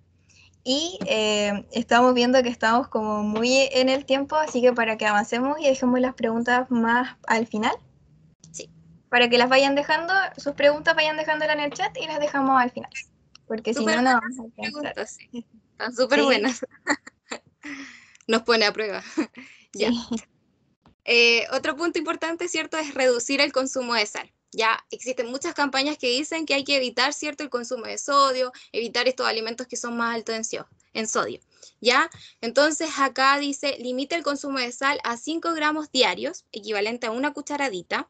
Y eh, estamos viendo que estamos como muy en el tiempo, así que para que avancemos y dejemos las preguntas más al final, sí, para que las vayan dejando, sus preguntas vayan dejándolas en el chat y las dejamos al final porque si no, no vamos a alcanzar. Están súper buenas. Nos pone a prueba. ya. Eh, otro punto importante, ¿cierto?, es reducir el consumo de sal. Ya existen muchas campañas que dicen que hay que evitar, ¿cierto?, el consumo de sodio, evitar estos alimentos que son más altos en, sodio, ¿Ya? Entonces acá dice, limita el consumo de sal a 5 gramos diarios, equivalente a una cucharadita.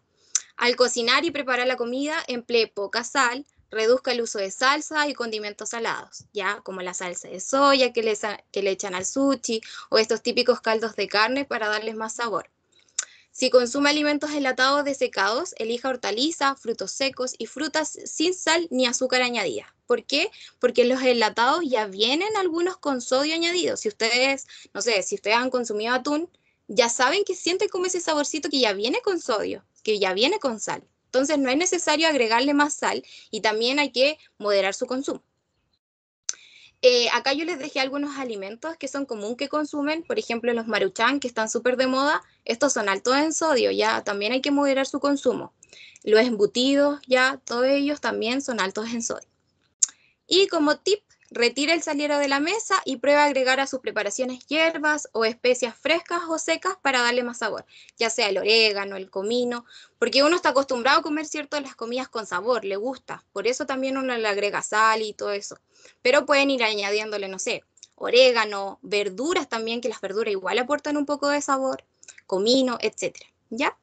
Al cocinar y preparar la comida, emplee poca sal reduzca el uso de salsa y condimentos salados, ¿ya? Como la salsa de soya que le, echan al sushi o estos típicos caldos de carne para darles más sabor. Si consume alimentos enlatados desecados, elija hortalizas, frutos secos y frutas sin sal ni azúcar añadida. ¿Por qué? Porque los enlatados ya vienen algunos con sodio añadido. Si ustedes, no sé, si ustedes han consumido atún, ya saben que sienten como ese saborcito que ya viene con sodio, que ya viene con sal. Entonces no es necesario agregarle más sal y también hay que moderar su consumo. Eh, acá yo les dejé algunos alimentos que son común que consumen, por ejemplo los maruchan que están súper de moda, estos son altos en sodio, ya también hay que moderar su consumo. Los embutidos, ya todos ellos también son altos en sodio. Y como tip Retira el saliero de la mesa y prueba a agregar a sus preparaciones hierbas o especias frescas o secas para darle más sabor, ya sea el orégano, el comino, porque uno está acostumbrado a comer ciertas las comidas con sabor, le gusta, por eso también uno le agrega sal y todo eso. Pero pueden ir añadiéndole, no sé, orégano, verduras también, que las verduras igual aportan un poco de sabor, comino, etcétera, ¿ya?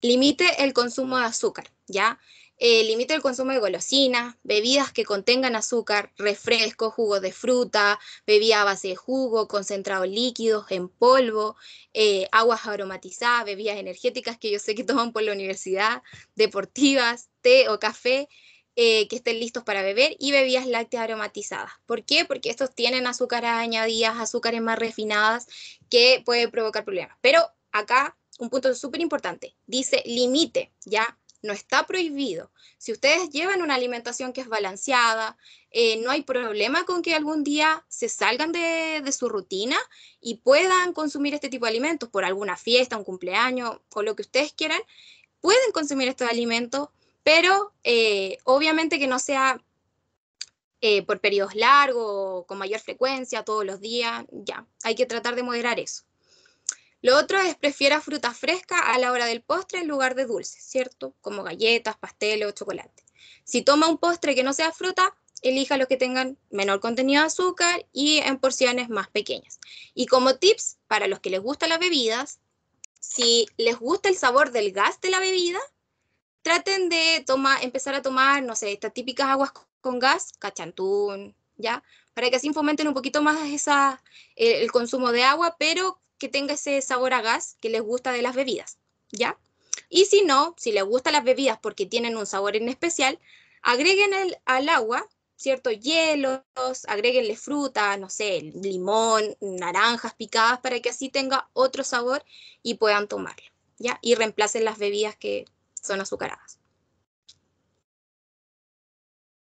Limite el consumo de azúcar, ¿ya? eh, el consumo de golosinas, bebidas que contengan azúcar, refrescos, jugo de fruta, bebida a base de jugo, concentrados líquidos en polvo, eh, aguas aromatizadas, bebidas energéticas que yo sé que toman por la universidad, deportivas, té o café. Eh, que estén listos para beber y bebidas lácteas aromatizadas. ¿Por qué? Porque estos tienen azúcares añadidas, azúcares más refinadas que pueden provocar problemas. Pero acá un punto súper importante, dice limite, ¿ya? no está prohibido. Si ustedes llevan una alimentación que es balanceada, eh, no hay problema con que algún día se salgan de, su rutina y puedan consumir este tipo de alimentos por alguna fiesta, un cumpleaños o lo que ustedes quieran, pueden consumir estos alimentos, pero eh, obviamente que no sea eh, por periodos largos, con mayor frecuencia, todos los días, ya, hay que tratar de moderar eso. Lo otro es prefiera fruta fresca a la hora del postre en lugar de dulce, ¿cierto? Como galletas, pasteles o chocolate. Si toma un postre que no sea fruta, elija los que tengan menor contenido de azúcar y en porciones más pequeñas. Y como tips para los que les gustan las bebidas, si les gusta el sabor del gas de la bebida, traten de tomar, empezar a tomar, no sé, estas típicas aguas con gas, cachantún, ¿ya? Para que así fomenten un poquito más esa, el consumo de agua, pero que tenga ese sabor a gas que les gusta de las bebidas, ¿ya? Y si no, si les gustan las bebidas porque tienen un sabor en especial, agreguen el, al agua cierto, hielos, agréguenle fruta, no sé, limón, naranjas picadas para que así tenga otro sabor y puedan tomarlo, ¿ya? Y reemplacen las bebidas que son azucaradas.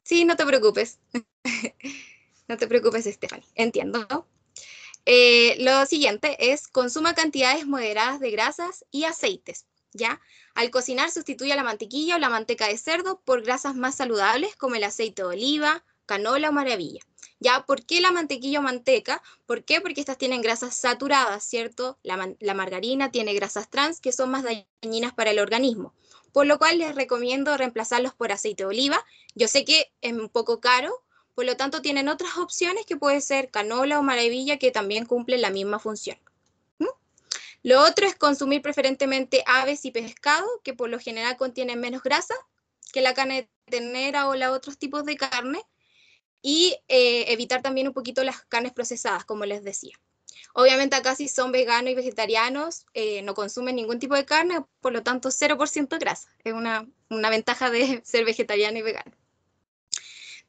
Sí, no te preocupes. no te preocupes, Stephanie. Entiendo. Eh, lo siguiente es consuma cantidades moderadas de grasas y aceites, ¿ya? Al cocinar sustituya la mantequilla o la manteca de cerdo por grasas más saludables como el aceite de oliva, canola o maravilla. ¿Ya? ¿Por qué la mantequilla o manteca? ¿Por qué? Porque estas tienen grasas saturadas, ¿cierto? La, la margarina tiene grasas trans que son más dañinas para el organismo por lo cual les recomiendo reemplazarlos por aceite de oliva. Yo sé que es un poco caro, por lo tanto, tienen otras opciones que puede ser canola o maravilla que también cumplen la misma función. Lo otro es consumir preferentemente aves y pescado, que por lo general contienen menos grasa que la carne de ternera o los otros tipos de carne, y eh, evitar también un poquito las carnes procesadas, como les decía. Obviamente acá si son veganos y vegetarianos, eh, no consumen ningún tipo de carne, por lo tanto 0% grasa. Es una ventaja de ser vegetariano y vegano.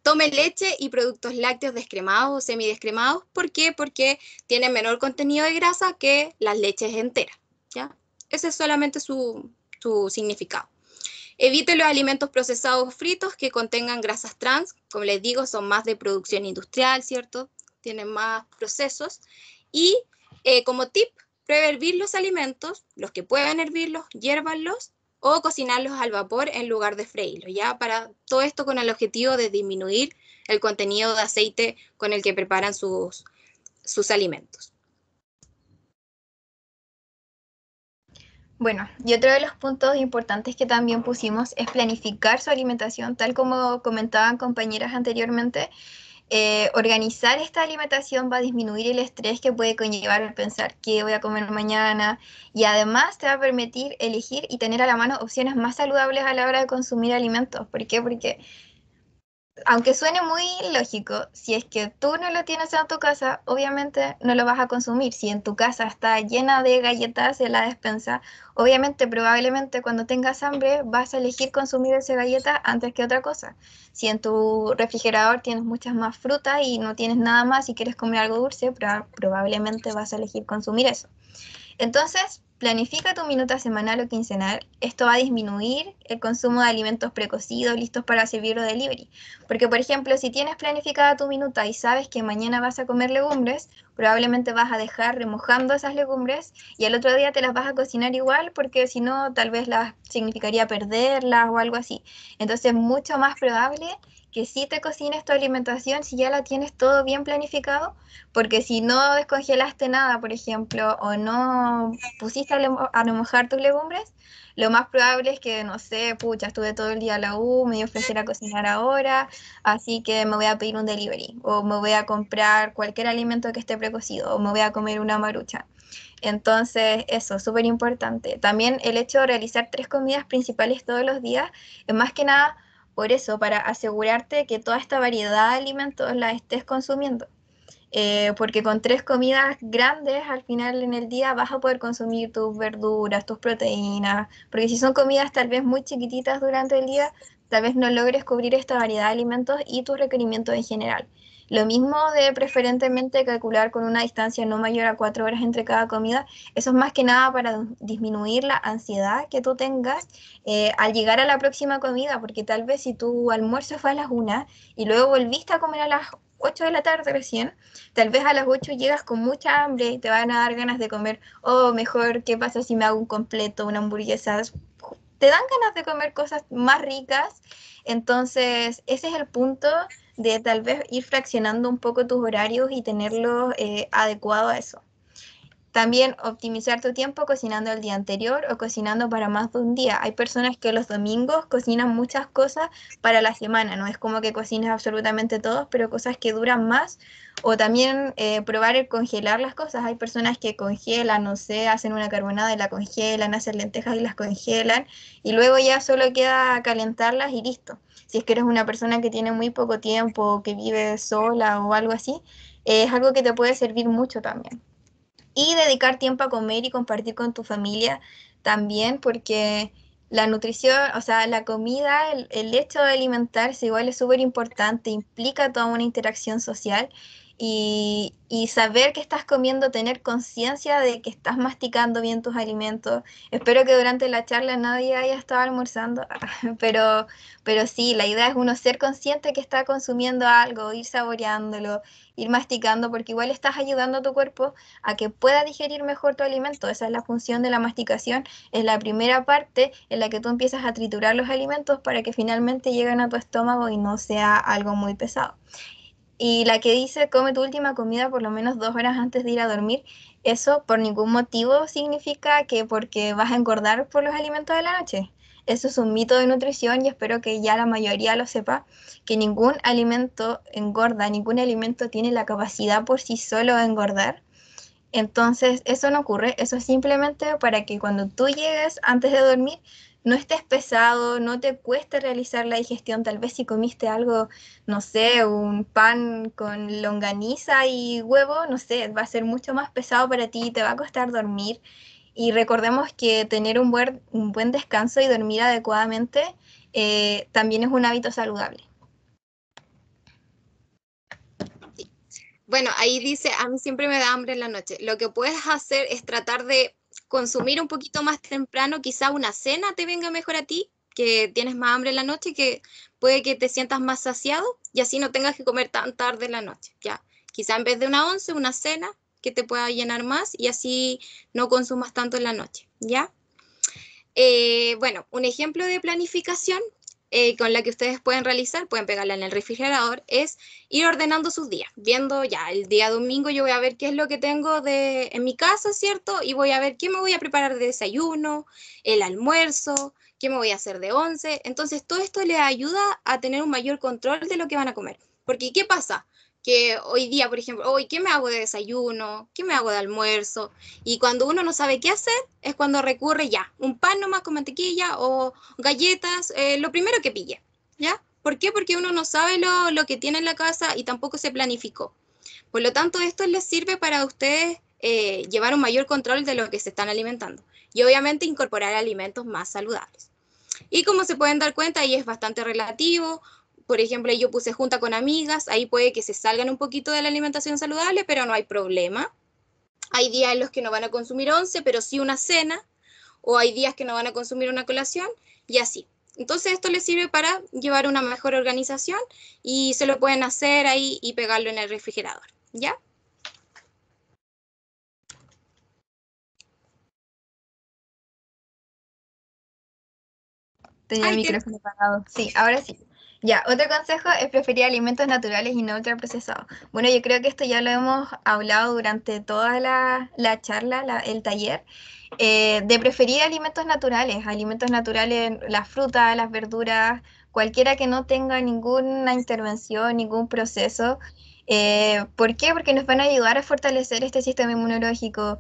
Tome leche y productos lácteos descremados o semidescremados. ¿Por qué? Porque tienen menor contenido de grasa que las leches enteras. ¿ya? Ese es solamente su, significado. Evite los alimentos procesados fritos que contengan grasas trans, como les digo, son más de producción industrial, ¿cierto? Tienen más procesos. Y eh, como tip, pruebe hervir los alimentos, los que puedan hervirlos, hiervanlos o cocinarlos al vapor en lugar de freírlos, ya para todo esto con el objetivo de disminuir el contenido de aceite con el que preparan sus, sus alimentos. Bueno, y otro de los puntos importantes que también pusimos es planificar su alimentación, tal como comentaban compañeras anteriormente. Eh, organizar esta alimentación va a disminuir el estrés que puede conllevar el pensar qué voy a comer mañana y además te va a permitir elegir y tener a la mano opciones más saludables a la hora de consumir alimentos. ¿Por qué? Porque aunque suene muy lógico, si es que tú no lo tienes en tu casa, obviamente no lo vas a consumir. Si en tu casa está llena de galletas en la despensa, obviamente probablemente cuando tengas hambre vas a elegir consumir esa galleta antes que otra cosa. Si en tu refrigerador tienes muchas más frutas y no tienes nada más y quieres comer algo dulce, probablemente vas a elegir consumir eso. Entonces, Planifica tu minuta semanal o quincenal. Esto va a disminuir el consumo de alimentos precocidos listos para servir o delivery. Porque, por ejemplo, si tienes planificada tu minuta y sabes que mañana vas a comer legumbres, probablemente vas a dejar remojando esas legumbres y al otro día te las vas a cocinar igual porque si no, tal vez las significaría perderlas o algo así. Entonces, mucho más probable que si te cocines tu alimentación si ya la tienes todo bien planificado, porque si no descongelaste nada, por ejemplo, o no pusiste a mojar tus legumbres, lo más probable es que, no sé, pucha, estuve todo el día a la U, me dio ofrecer a cocinar ahora, así que me voy a pedir un delivery, o me voy a comprar cualquier alimento que esté precocido, o me voy a comer una marucha. Entonces, eso, súper importante. También el hecho de realizar tres comidas principales todos los días es más que nada por eso, para asegurarte que toda esta variedad de alimentos la estés consumiendo. Eh, porque con tres comidas grandes al final en el día vas a poder consumir tus verduras, tus proteínas, porque si son comidas tal vez muy chiquititas durante el día, tal vez no logres cubrir esta variedad de alimentos y tus requerimientos en general. Lo mismo de preferentemente calcular con una distancia no mayor a cuatro horas entre cada comida, eso es más que nada para disminuir la ansiedad que tú tengas eh, al llegar a la próxima comida, porque tal vez si tu almuerzo fue a las una y luego volviste a comer a las ocho de la tarde recién, tal vez a las ocho llegas con mucha hambre y te van a dar ganas de comer, o oh, mejor, ¿qué pasa si me hago un completo, una hamburguesa? Te dan ganas de comer cosas más ricas, entonces ese es el punto de tal vez ir fraccionando un poco tus horarios y tenerlos eh, adecuado a eso. También optimizar tu tiempo cocinando el día anterior o cocinando para más de un día. Hay personas que los domingos cocinan muchas cosas para la semana, no es como que cocines absolutamente todos, pero cosas que duran más. O también eh, probar el congelar las cosas. Hay personas que congelan, no sé, hacen una carbonada y la congelan, hacen lentejas y las congelan, y luego ya solo queda calentarlas y listo si es que eres una persona que tiene muy poco tiempo, que vive sola o algo así, es algo que te puede servir mucho también. Y dedicar tiempo a comer y compartir con tu familia también, porque la nutrición, o sea, la comida, el, el hecho de alimentarse igual es súper importante, implica toda una interacción social y, saber que estás comiendo, tener conciencia de que estás masticando bien tus alimentos. Espero que durante la charla nadie haya estado almorzando, pero, pero sí, la idea es uno ser consciente que está consumiendo algo, ir saboreándolo, ir masticando, porque igual estás ayudando a tu cuerpo a que pueda digerir mejor tu alimento. Esa es la función de la masticación, es la primera parte en la que tú empiezas a triturar los alimentos para que finalmente lleguen a tu estómago y no sea algo muy pesado. Y la que dice come tu última comida por lo menos dos horas antes de ir a dormir, eso por ningún motivo significa que porque vas a engordar por los alimentos de la noche. Eso es un mito de nutrición y espero que ya la mayoría lo sepa, que ningún alimento engorda, ningún alimento tiene la capacidad por sí solo de engordar. Entonces, eso no ocurre, eso es simplemente para que cuando tú llegues antes de dormir, no estés pesado, no te cueste realizar la digestión. Tal vez si comiste algo, no sé, un pan con longaniza y huevo, no sé, va a ser mucho más pesado para ti, te va a costar dormir. Y recordemos que tener un buen, un buen descanso y dormir adecuadamente eh, también es un hábito saludable. Bueno, ahí dice, a mí siempre me da hambre en la noche. Lo que puedes hacer es tratar de consumir un poquito más temprano, quizá una cena te venga mejor a ti, que tienes más hambre en la noche, que puede que te sientas más saciado y así no tengas que comer tan tarde en la noche. Ya, quizá en vez de una once, una cena que te pueda llenar más y así no consumas tanto en la noche. ¿Ya? Eh, bueno, un ejemplo de planificación eh, con la que ustedes pueden realizar, pueden pegarla en el refrigerador, es ir ordenando sus días, viendo ya el día domingo yo voy a ver qué es lo que tengo de, en mi casa, ¿cierto? Y voy a ver qué me voy a preparar de desayuno, el almuerzo, qué me voy a hacer de once. Entonces todo esto le ayuda a tener un mayor control de lo que van a comer. Porque ¿qué pasa? que hoy día, por ejemplo, hoy, ¿qué me hago de desayuno? ¿Qué me hago de almuerzo? Y cuando uno no sabe qué hacer, es cuando recurre ya, un pan nomás con mantequilla o galletas, eh, lo primero que pille, ¿ya? ¿Por qué? Porque uno no sabe lo, que tiene en la casa y tampoco se planificó. Por lo tanto, esto les sirve para ustedes eh, llevar un mayor control de lo que se están alimentando y obviamente incorporar alimentos más saludables. Y como se pueden dar cuenta, ahí es bastante relativo por ejemplo, yo puse junta con amigas, ahí puede que se salgan un poquito de la alimentación saludable, pero no hay problema. Hay días en los que no van a consumir once, pero sí una cena, o hay días que no van a consumir una colación, y así. Entonces esto les sirve para llevar una mejor organización y se lo pueden hacer ahí y pegarlo en el refrigerador, ¿ya? Tenía el micrófono apagado. Sí, ahora sí. Ya, otro consejo es preferir alimentos naturales y no ultraprocesados. Bueno, yo creo que esto ya lo hemos hablado durante toda la, charla, el taller, eh, de preferir alimentos naturales, alimentos naturales, las frutas, las verduras, cualquiera que no tenga ninguna intervención, ningún proceso. Eh, ¿Por qué? Porque nos van a ayudar a fortalecer este sistema inmunológico.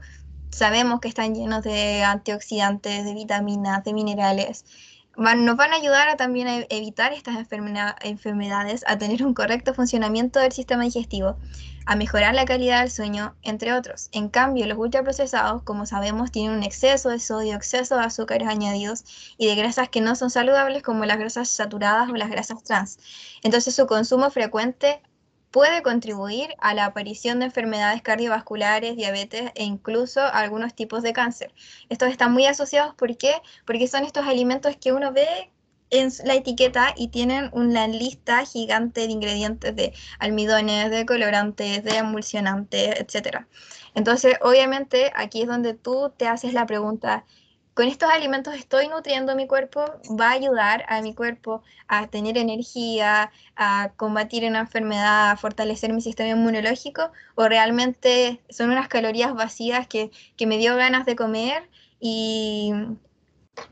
Sabemos que están llenos de antioxidantes, de vitaminas, de minerales nos van a ayudar también a e-, evitar estas enfermedades, a tener un correcto funcionamiento del sistema digestivo, a mejorar la calidad del sueño, entre otros. En cambio, los ultraprocesados, como sabemos, tienen un exceso de sodio, exceso de azúcares añadidos y de grasas que no son saludables como las grasas saturadas o las grasas trans. Entonces, su consumo frecuente puede contribuir a la aparición de enfermedades cardiovasculares, diabetes e incluso algunos tipos de cáncer. Estos están muy asociados, ¿por qué? Porque son estos alimentos que uno ve en la etiqueta y tienen una lista gigante de ingredientes de almidones, de colorantes, de emulsionantes, etc. Entonces, obviamente, aquí es donde tú te haces la pregunta, con estos alimentos estoy nutriendo mi cuerpo, va a ayudar a mi cuerpo a tener energía, a combatir una enfermedad, a fortalecer mi sistema inmunológico, o realmente son unas calorías vacías que, me dio ganas de comer y,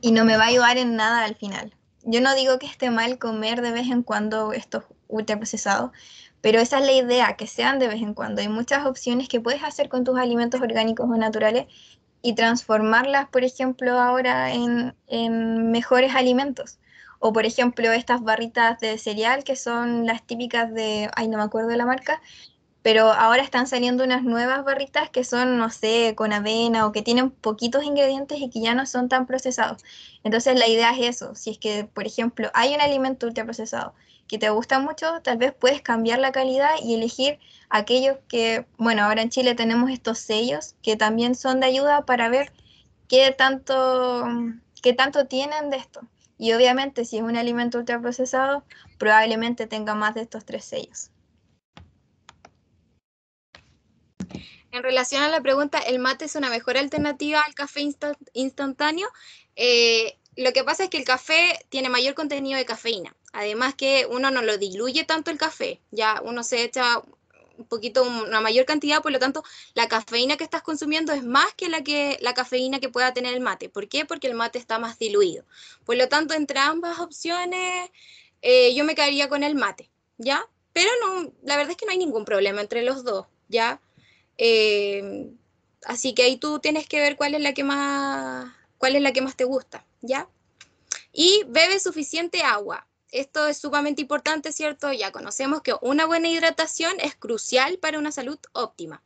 y, no me va a ayudar en nada al final. Yo no digo que esté mal comer de vez en cuando estos ultraprocesados, pero esa es la idea, que sean de vez en cuando. Hay muchas opciones que puedes hacer con tus alimentos orgánicos o naturales y transformarlas, por ejemplo, ahora en, mejores alimentos. O, por ejemplo, estas barritas de cereal que son las típicas de, ay, no me acuerdo de la marca, pero ahora están saliendo unas nuevas barritas que son, no sé, con avena o que tienen poquitos ingredientes y que ya no son tan procesados. Entonces la idea es eso, si es que, por ejemplo, hay un alimento ultraprocesado que te gusta mucho, tal vez puedes cambiar la calidad y elegir aquellos que, bueno, ahora en Chile tenemos estos sellos que también son de ayuda para ver qué tanto, qué tanto tienen de esto. Y obviamente si es un alimento ultraprocesado, probablemente tenga más de estos tres sellos. En relación a la pregunta, ¿el mate es una mejor alternativa al café instantáneo? Eh, lo que pasa es que el café tiene mayor contenido de cafeína. Además que uno no lo diluye tanto el café, ya uno se echa un poquito, una mayor cantidad, por lo tanto, la cafeína que estás consumiendo es más que la, que la cafeína que pueda tener el mate. ¿Por qué? Porque el mate está más diluido. Por lo tanto, entre ambas opciones, eh, yo me caería con el mate, ¿ya? Pero no, la verdad es que no hay ningún problema entre los dos, ¿ya? Eh, así que ahí tú tienes que ver cuál es la que más, cuál es la que más te gusta, ¿ya? Y bebe suficiente agua esto es sumamente importante, ¿cierto? Ya conocemos que una buena hidratación es crucial para una salud óptima.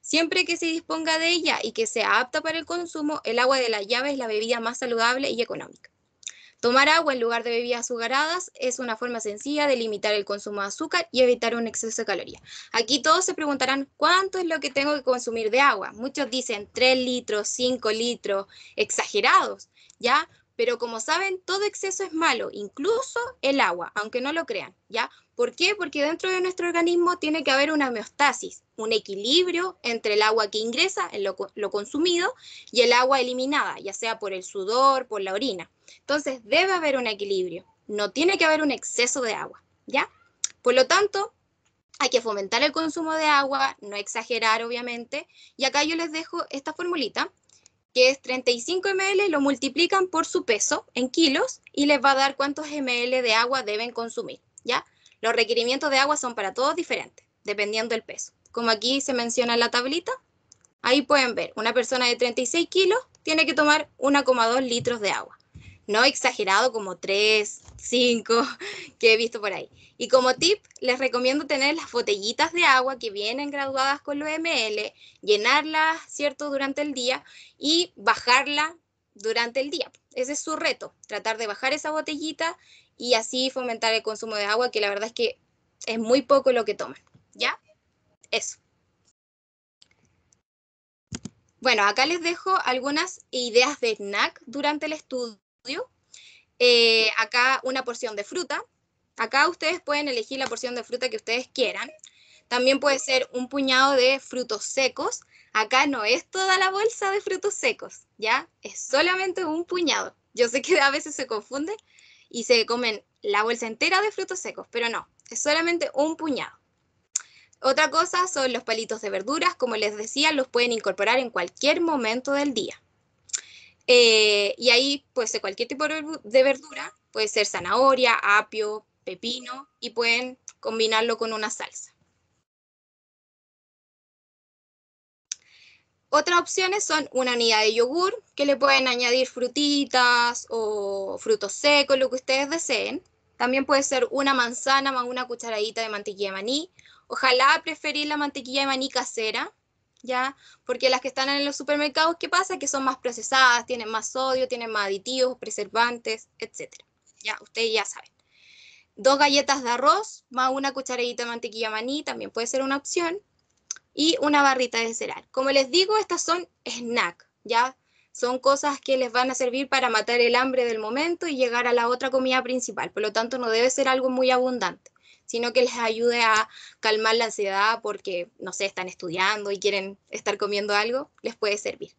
Siempre que se disponga de ella y que sea apta para el consumo, el agua de la llave es la bebida más saludable y económica. Tomar agua en lugar de bebidas azucaradas es una forma sencilla de limitar el consumo de azúcar y evitar un exceso de calorías. Aquí todos se preguntarán cuánto es lo que tengo que consumir de agua. Muchos dicen 3 litros, 5 litros, exagerados, ¿ya? Pero como saben, todo exceso es malo, incluso el agua, aunque no lo crean, ¿ya? ¿Por qué? Porque dentro de nuestro organismo tiene que haber una homeostasis, un equilibrio entre el agua que ingresa, en lo consumido, y el agua eliminada, ya sea por el sudor, por la orina. Entonces, debe haber un equilibrio, no tiene que haber un exceso de agua, ¿ya? Por lo tanto, hay que fomentar el consumo de agua, no exagerar obviamente, y acá yo les dejo esta formulita que es 35 ml, lo multiplican por su peso en kilos y les va a dar cuántos ml de agua deben consumir, ¿ya? Los requerimientos de agua son para todos diferentes, dependiendo del peso. Como aquí se menciona en la tablita, ahí pueden ver, una persona de 36 kilos tiene que tomar 1,2 litros de agua no exagerado como tres, cinco, que he visto por ahí. Y como tip, les recomiendo tener las botellitas de agua que vienen graduadas con los ml, llenarlas, ¿cierto?, durante el día y bajarla durante el día. Ese es su reto, tratar de bajar esa botellita y así fomentar el consumo de agua, que la verdad es que es muy poco lo que toman, ¿ya? Eso. Bueno, acá les dejo algunas ideas de snack durante el estudio eh, acá una porción de fruta. Acá ustedes pueden elegir la porción de fruta que ustedes quieran. También puede ser un puñado de frutos secos. Acá no es toda la bolsa de frutos secos, ¿ya? Es solamente un puñado. Yo sé que a veces se confunde y se comen la bolsa entera de frutos secos, pero no, es solamente un puñado. Otra cosa son los palitos de verduras, como les decía, los pueden incorporar en cualquier momento del día. Eh, y ahí puede ser cualquier tipo de verdura, puede ser zanahoria, apio, pepino y pueden combinarlo con una salsa. Otras opciones son una unidad de yogur, que le pueden añadir frutitas o frutos secos, lo que ustedes deseen. También puede ser una manzana más una cucharadita de mantequilla de maní. Ojalá preferir la mantequilla de maní casera, ¿ya? Porque las que están en los supermercados, ¿qué pasa? Que son más procesadas, tienen más sodio, tienen más aditivos, preservantes, etc. Ya, ustedes ya saben. Dos galletas de arroz más una cucharadita de mantequilla maní también puede ser una opción. Y una barrita de cereal. Como les digo, estas son snacks. ¿ya? Son cosas que les van a servir para matar el hambre del momento y llegar a la otra comida principal. Por lo tanto, no debe ser algo muy abundante sino que les ayude a calmar la ansiedad porque, no sé, están estudiando y quieren estar comiendo algo, les puede servir.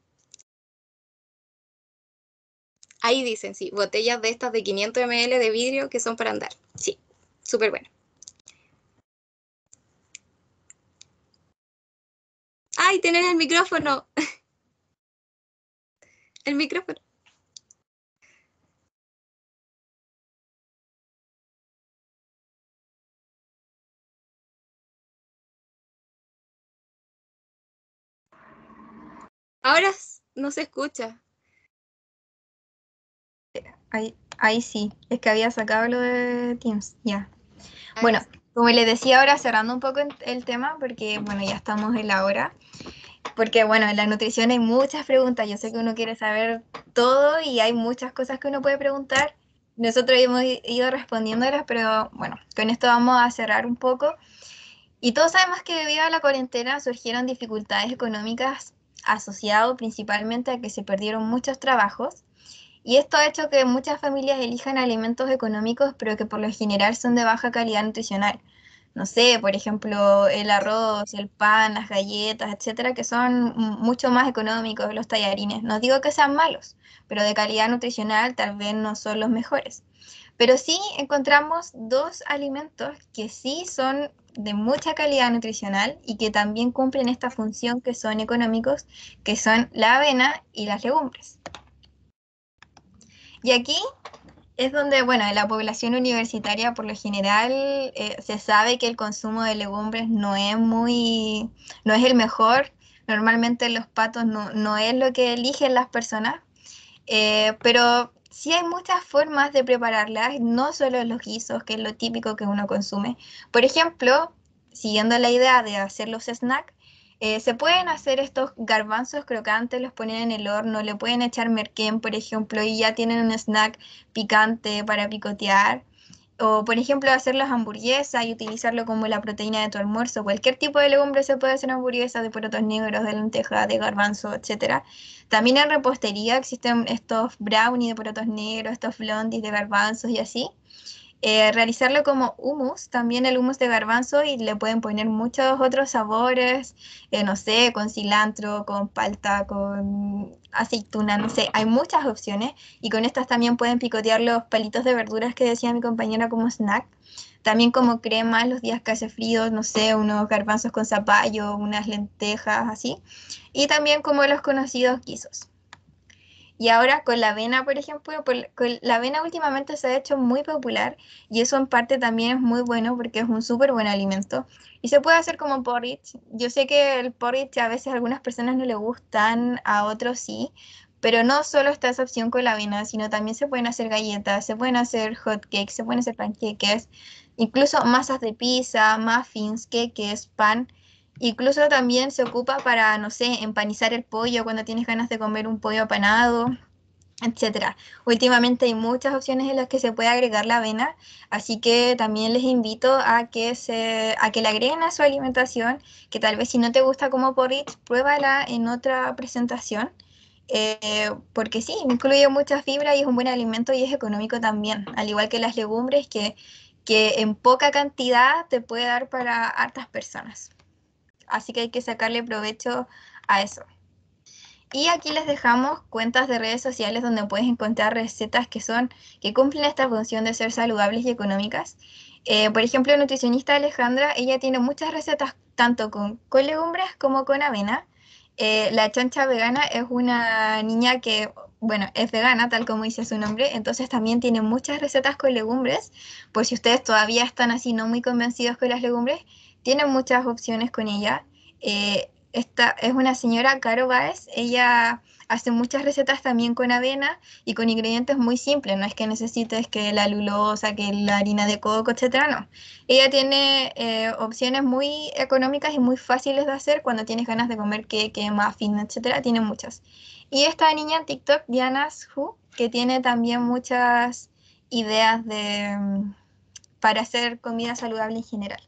Ahí dicen, sí, botellas de estas de 500 ml de vidrio que son para andar. Sí, súper bueno. ¡Ay, tienen el micrófono! el micrófono. Ahora no se escucha. Ahí, sí, es que había sacado lo de Teams, ya. Bueno, como les decía ahora, cerrando un poco el tema, porque bueno, ya estamos en la hora, porque bueno, en la nutrición hay muchas preguntas, yo sé que uno quiere saber todo y hay muchas cosas que uno puede preguntar. Nosotros hemos ido respondiéndolas, pero bueno, con esto vamos a cerrar un poco. Y todos sabemos que debido a la cuarentena surgieron dificultades económicas asociado principalmente a que se perdieron muchos trabajos y esto ha hecho que muchas familias elijan alimentos económicos pero que por lo general son de baja calidad nutricional. No sé, por ejemplo, el arroz, el pan, las galletas, etcétera, que son mucho más económicos los tallarines. No digo que sean malos, pero de calidad nutricional tal vez no son los mejores. Pero sí encontramos dos alimentos que sí son de mucha calidad nutricional y que también cumplen esta función que son económicos, que son la avena y las legumbres. Y aquí es donde, bueno, en la población universitaria por lo general eh, se sabe que el consumo de legumbres no es muy, no es el mejor. Normalmente los patos no, es lo que eligen las personas, eh, pero Sí hay muchas formas de prepararlas, no solo los guisos, que es lo típico que uno consume. Por ejemplo, siguiendo la idea de hacer los snacks, eh, se pueden hacer estos garbanzos crocantes, los ponen en el horno, le pueden echar merquén, por ejemplo, y ya tienen un snack picante para picotear. O, por ejemplo, hacer las hamburguesas y utilizarlo como la proteína de tu almuerzo. Cualquier tipo de legumbre se puede hacer hamburguesas de porotos negros, de lenteja, de garbanzo, etc. También en repostería existen estos brownies de porotos negros, estos blondies de garbanzos y así. Eh, realizarlo como humus, también el humus de garbanzo y le pueden poner muchos otros sabores, eh, no sé, con cilantro, con palta, con aceituna, no sé, hay muchas opciones y con estas también pueden picotear los palitos de verduras que decía mi compañera como snack. También como crema los días que hace frío, no sé, unos garbanzos con zapallo, unas lentejas, así. Y también como los conocidos guisos. Y ahora con la avena, por ejemplo, con la avena últimamente se ha hecho muy popular y eso en parte también es muy bueno porque es un súper buen alimento. Y se puede hacer como porridge. Yo sé que el porridge a veces a algunas personas no le gustan, a otros sí, pero no solo está esa opción con la avena, sino también se pueden hacer galletas, se pueden hacer hot cakes, se pueden hacer panqueques, incluso masas de pizza, muffins, queques, pan. Incluso también se ocupa para, no sé, empanizar el pollo cuando tienes ganas de comer un pollo apanado, etc. Últimamente hay muchas opciones en las que se puede agregar la avena, así que también les invito a que se a que la agreguen a su alimentación, que tal vez si no te gusta como porridge, pruébala en otra presentación. Eh, porque sí, incluye mucha fibra y es un buen alimento y es económico también, al igual que las legumbres que en poca cantidad te puede dar para hartas personas así que hay que sacarle provecho a eso. Y aquí les dejamos cuentas de redes sociales donde puedes encontrar recetas que son, que cumplen esta función de ser saludables y económicas. Eh, por ejemplo, nutricionista Alejandra, ella tiene muchas recetas tanto con, legumbres como con avena. Eh, la chancha vegana es una niña que, bueno, es vegana, tal como dice su nombre, entonces también tiene muchas recetas con legumbres, por si ustedes todavía están así no muy convencidos con las legumbres, tiene muchas opciones con ella. Eh, esta es una señora, Caro Baez, ella hace muchas recetas también con avena y con ingredientes muy simples, no es que necesites que la lulosa, que la harina de coco, etcétera, no. Ella tiene eh, opciones muy económicas y muy fáciles de hacer cuando tienes ganas de comer más muffin, etcétera, tiene muchas. Y esta niña en TikTok, Diana Hu, que tiene también muchas ideas de, mm, para hacer comida saludable en general.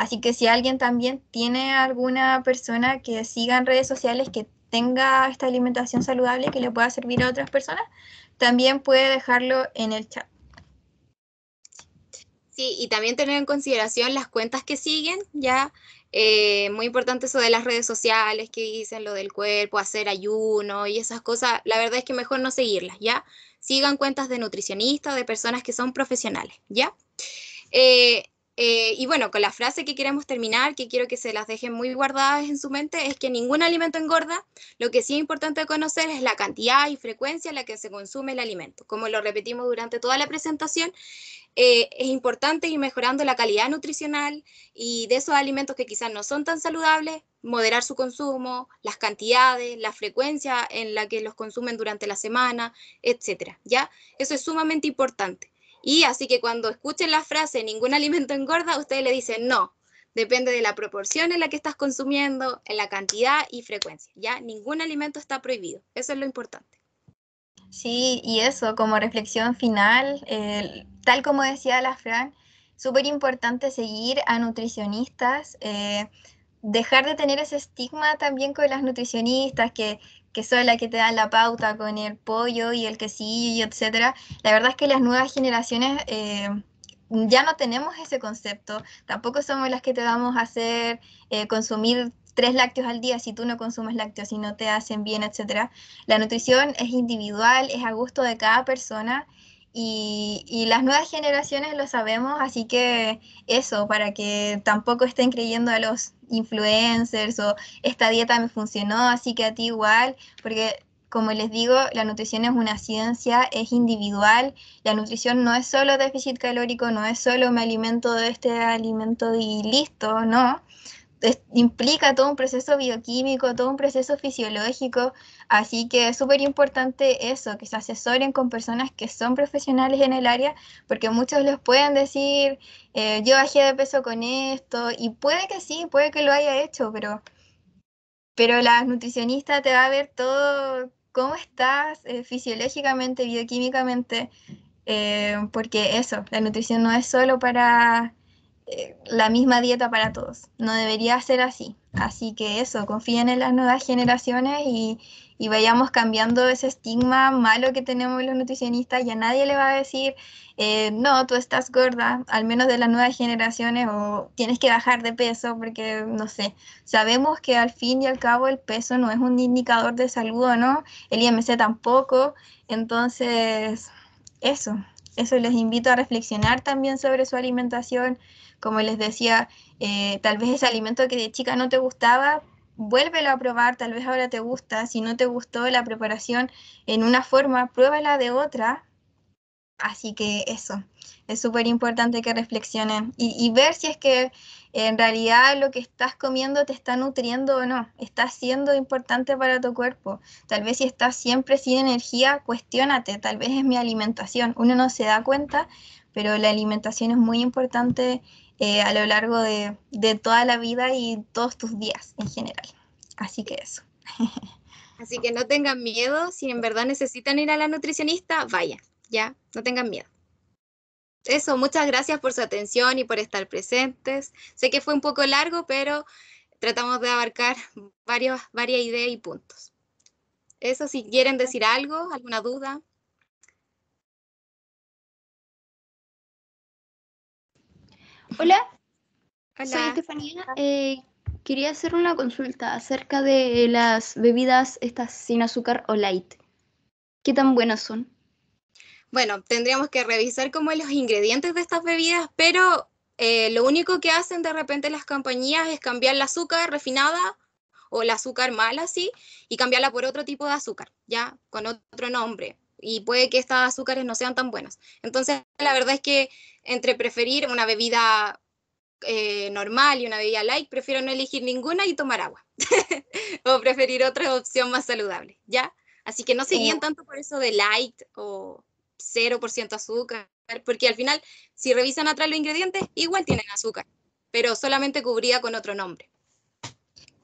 Así que si alguien también tiene alguna persona que siga en redes sociales que tenga esta alimentación saludable que le pueda servir a otras personas, también puede dejarlo en el chat. Sí, y también tener en consideración las cuentas que siguen, ya eh, muy importante eso de las redes sociales que dicen lo del cuerpo, hacer ayuno y esas cosas, la verdad es que mejor no seguirlas, ¿ya? Sigan cuentas de nutricionistas, de personas que son profesionales, ¿ya? Eh, eh, y bueno, con la frase que queremos terminar, que quiero que se las dejen muy guardadas en su mente, es que ningún alimento engorda. Lo que sí es importante conocer es la cantidad y frecuencia en la que se consume el alimento. Como lo repetimos durante toda la presentación, eh, es importante ir mejorando la calidad nutricional y de esos alimentos que quizás no son tan saludables, moderar su consumo, las cantidades, la frecuencia en la que los consumen durante la semana, etcétera, ¿ya? Eso es sumamente importante. Y así que cuando escuchen la frase ningún alimento engorda, ustedes le dicen no. Depende de la proporción en la que estás consumiendo, en la cantidad y frecuencia. Ya ningún alimento está prohibido. Eso es lo importante. Sí, y eso como reflexión final, eh, tal como decía la Fran, súper importante seguir a nutricionistas. Eh, dejar de tener ese estigma también con las nutricionistas que, que son las que te dan la pauta con el pollo y el quesillo, etcétera. La verdad es que las nuevas generaciones eh, ya no tenemos ese concepto, tampoco somos las que te vamos a hacer eh, consumir tres lácteos al día si tú no consumes lácteos y no te hacen bien, etcétera. La nutrición es individual, es a gusto de cada persona y, las nuevas generaciones lo sabemos, así que eso, para que tampoco estén creyendo a los influencers o esta dieta me funcionó, así que a ti igual, porque como les digo, la nutrición es una ciencia, es individual, la nutrición no es solo déficit calórico, no es solo me alimento de este alimento y listo, no, implica todo un proceso bioquímico, todo un proceso fisiológico, así que es súper importante eso, que se asesoren con personas que son profesionales en el área, porque muchos les pueden decir, eh, yo bajé de peso con esto, y puede que sí, puede que lo haya hecho, pero, pero la nutricionista te va a ver todo, cómo estás eh, fisiológicamente, bioquímicamente, eh, porque eso, la nutrición no es solo para eh, la misma dieta para todos. No debería ser así. Así que eso, confíen en las nuevas generaciones y, vayamos cambiando ese estigma malo que tenemos los nutricionistas. Ya nadie le va a decir, eh, no, tú estás gorda, al menos de las nuevas generaciones, o tienes que bajar de peso, porque no sé. Sabemos que al fin y al cabo el peso no es un indicador de salud, o ¿no? El IMC tampoco. Entonces, eso, eso les invito a reflexionar también sobre su alimentación. Como les decía, eh, tal vez ese alimento que de chica no te gustaba, vuélvelo a probar, tal vez ahora te gusta. Si no te gustó la preparación en una forma, pruébala de otra Así que eso, es súper importante que reflexionen y, ver si es que en realidad lo que estás comiendo te está nutriendo o no, está siendo importante para tu cuerpo. Tal vez si estás siempre sin energía, cuestionate, tal vez es mi alimentación. Uno no se da cuenta, pero la alimentación es muy importante eh, a lo largo de, de toda la vida y todos tus días en general. Así que eso. Así que no tengan miedo, si en verdad necesitan ir a la nutricionista, vayan. ¿ya? No tengan miedo. Eso, muchas gracias por su atención y por estar presentes. Sé que fue un poco largo, pero tratamos de abarcar varias ideas y puntos. Eso, si quieren decir algo, alguna duda. Hola, Hola. soy Estefanía. Eh, quería hacer una consulta acerca de las bebidas estas sin azúcar o light. ¿Qué tan buenas son? bueno, tendríamos que revisar cómo es los ingredientes de estas bebidas, pero eh, lo único que hacen de repente las compañías es cambiar la azúcar refinada o el azúcar mala, sí, y cambiarla por otro tipo de azúcar, ya, con otro nombre. Y puede que estas azúcares no sean tan buenos. Entonces, la verdad es que entre preferir una bebida eh, normal y una bebida light, prefiero no elegir ninguna y tomar agua. o preferir otra opción más saludable, ¿ya? Así que no se tanto por eso de light o 0% azúcar, porque al final, si revisan atrás los ingredientes, igual tienen azúcar, pero solamente cubría con otro nombre.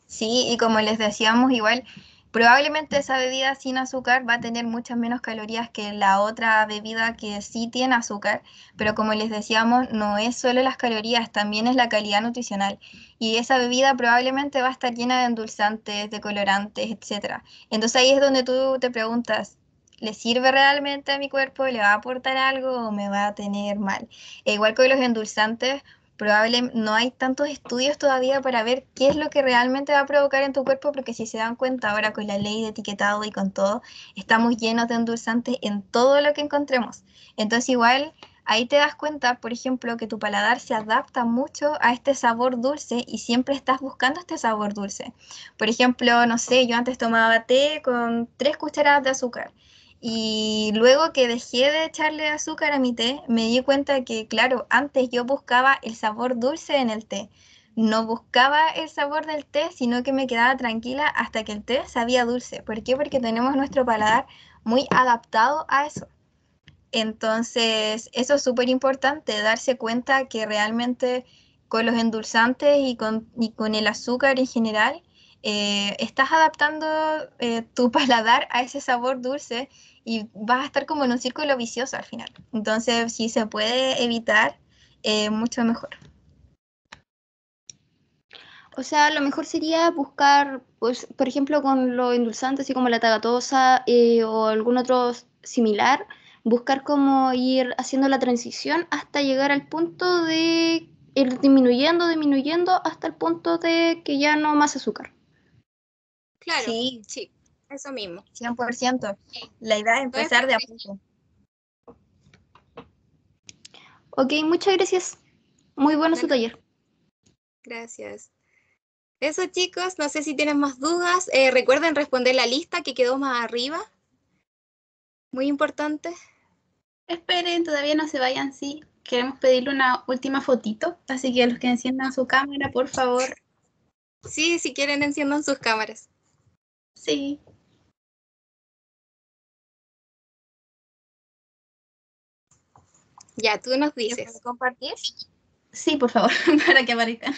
Sí, y como les decíamos, igual probablemente esa bebida sin azúcar va a tener muchas menos calorías que la otra bebida que sí tiene azúcar, pero como les decíamos, no es solo las calorías, también es la calidad nutricional. Y esa bebida probablemente va a estar llena de endulzantes, de colorantes, etc. Entonces ahí es donde tú te preguntas, le sirve realmente a mi cuerpo, le va a aportar algo o me va a tener mal. E igual que los endulzantes, probablemente no hay tantos estudios todavía para ver qué es lo que realmente va a provocar en tu cuerpo, porque si se dan cuenta ahora con la ley de etiquetado y con todo, estamos llenos de endulzantes en todo lo que encontremos. Entonces igual ahí te das cuenta, por ejemplo, que tu paladar se adapta mucho a este sabor dulce y siempre estás buscando este sabor dulce. Por ejemplo, no sé, yo antes tomaba té con tres cucharadas de azúcar y luego que dejé de echarle azúcar a mi té, me di cuenta que, claro, antes yo buscaba el sabor dulce en el té. No buscaba el sabor del té, sino que me quedaba tranquila hasta que el té sabía dulce. ¿Por qué? Porque tenemos nuestro paladar muy adaptado a eso. Entonces, eso es súper importante, darse cuenta que realmente con los endulzantes y con, y con el azúcar en general, eh, estás adaptando eh, tu paladar a ese sabor dulce y vas a estar como en un círculo vicioso al final. Entonces, si se puede evitar, eh, mucho mejor. O sea, lo mejor sería buscar, pues, por ejemplo, con lo endulzante así como la tagatosa o algún otro similar, buscar cómo ir haciendo la transición hasta llegar al punto de ir disminuyendo, disminuyendo hasta el punto de que ya no más azúcar. Claro, sí, sí eso mismo. 100%. La idea es empezar de a poco. Ok, muchas gracias. Muy bueno, su taller. Gracias. Eso chicos, no sé si tienen más dudas. Eh, recuerden responder la lista que quedó más arriba. Muy importante. Esperen, todavía no se vayan, sí. Queremos pedirle una última fotito, así que a los que enciendan su cámara, por favor. Sí, si quieren, enciendan sus cámaras. Sí. Ya, tú nos dices. ¿Compartir? Sí, por favor, para que aparezca.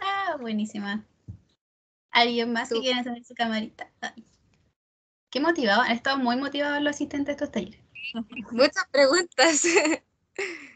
Ah, buenísima. ¿Alguien más que quiera encender su camarita? Qué motivado, han estado muy motivados los asistentes de estos talleres. Muchas preguntas.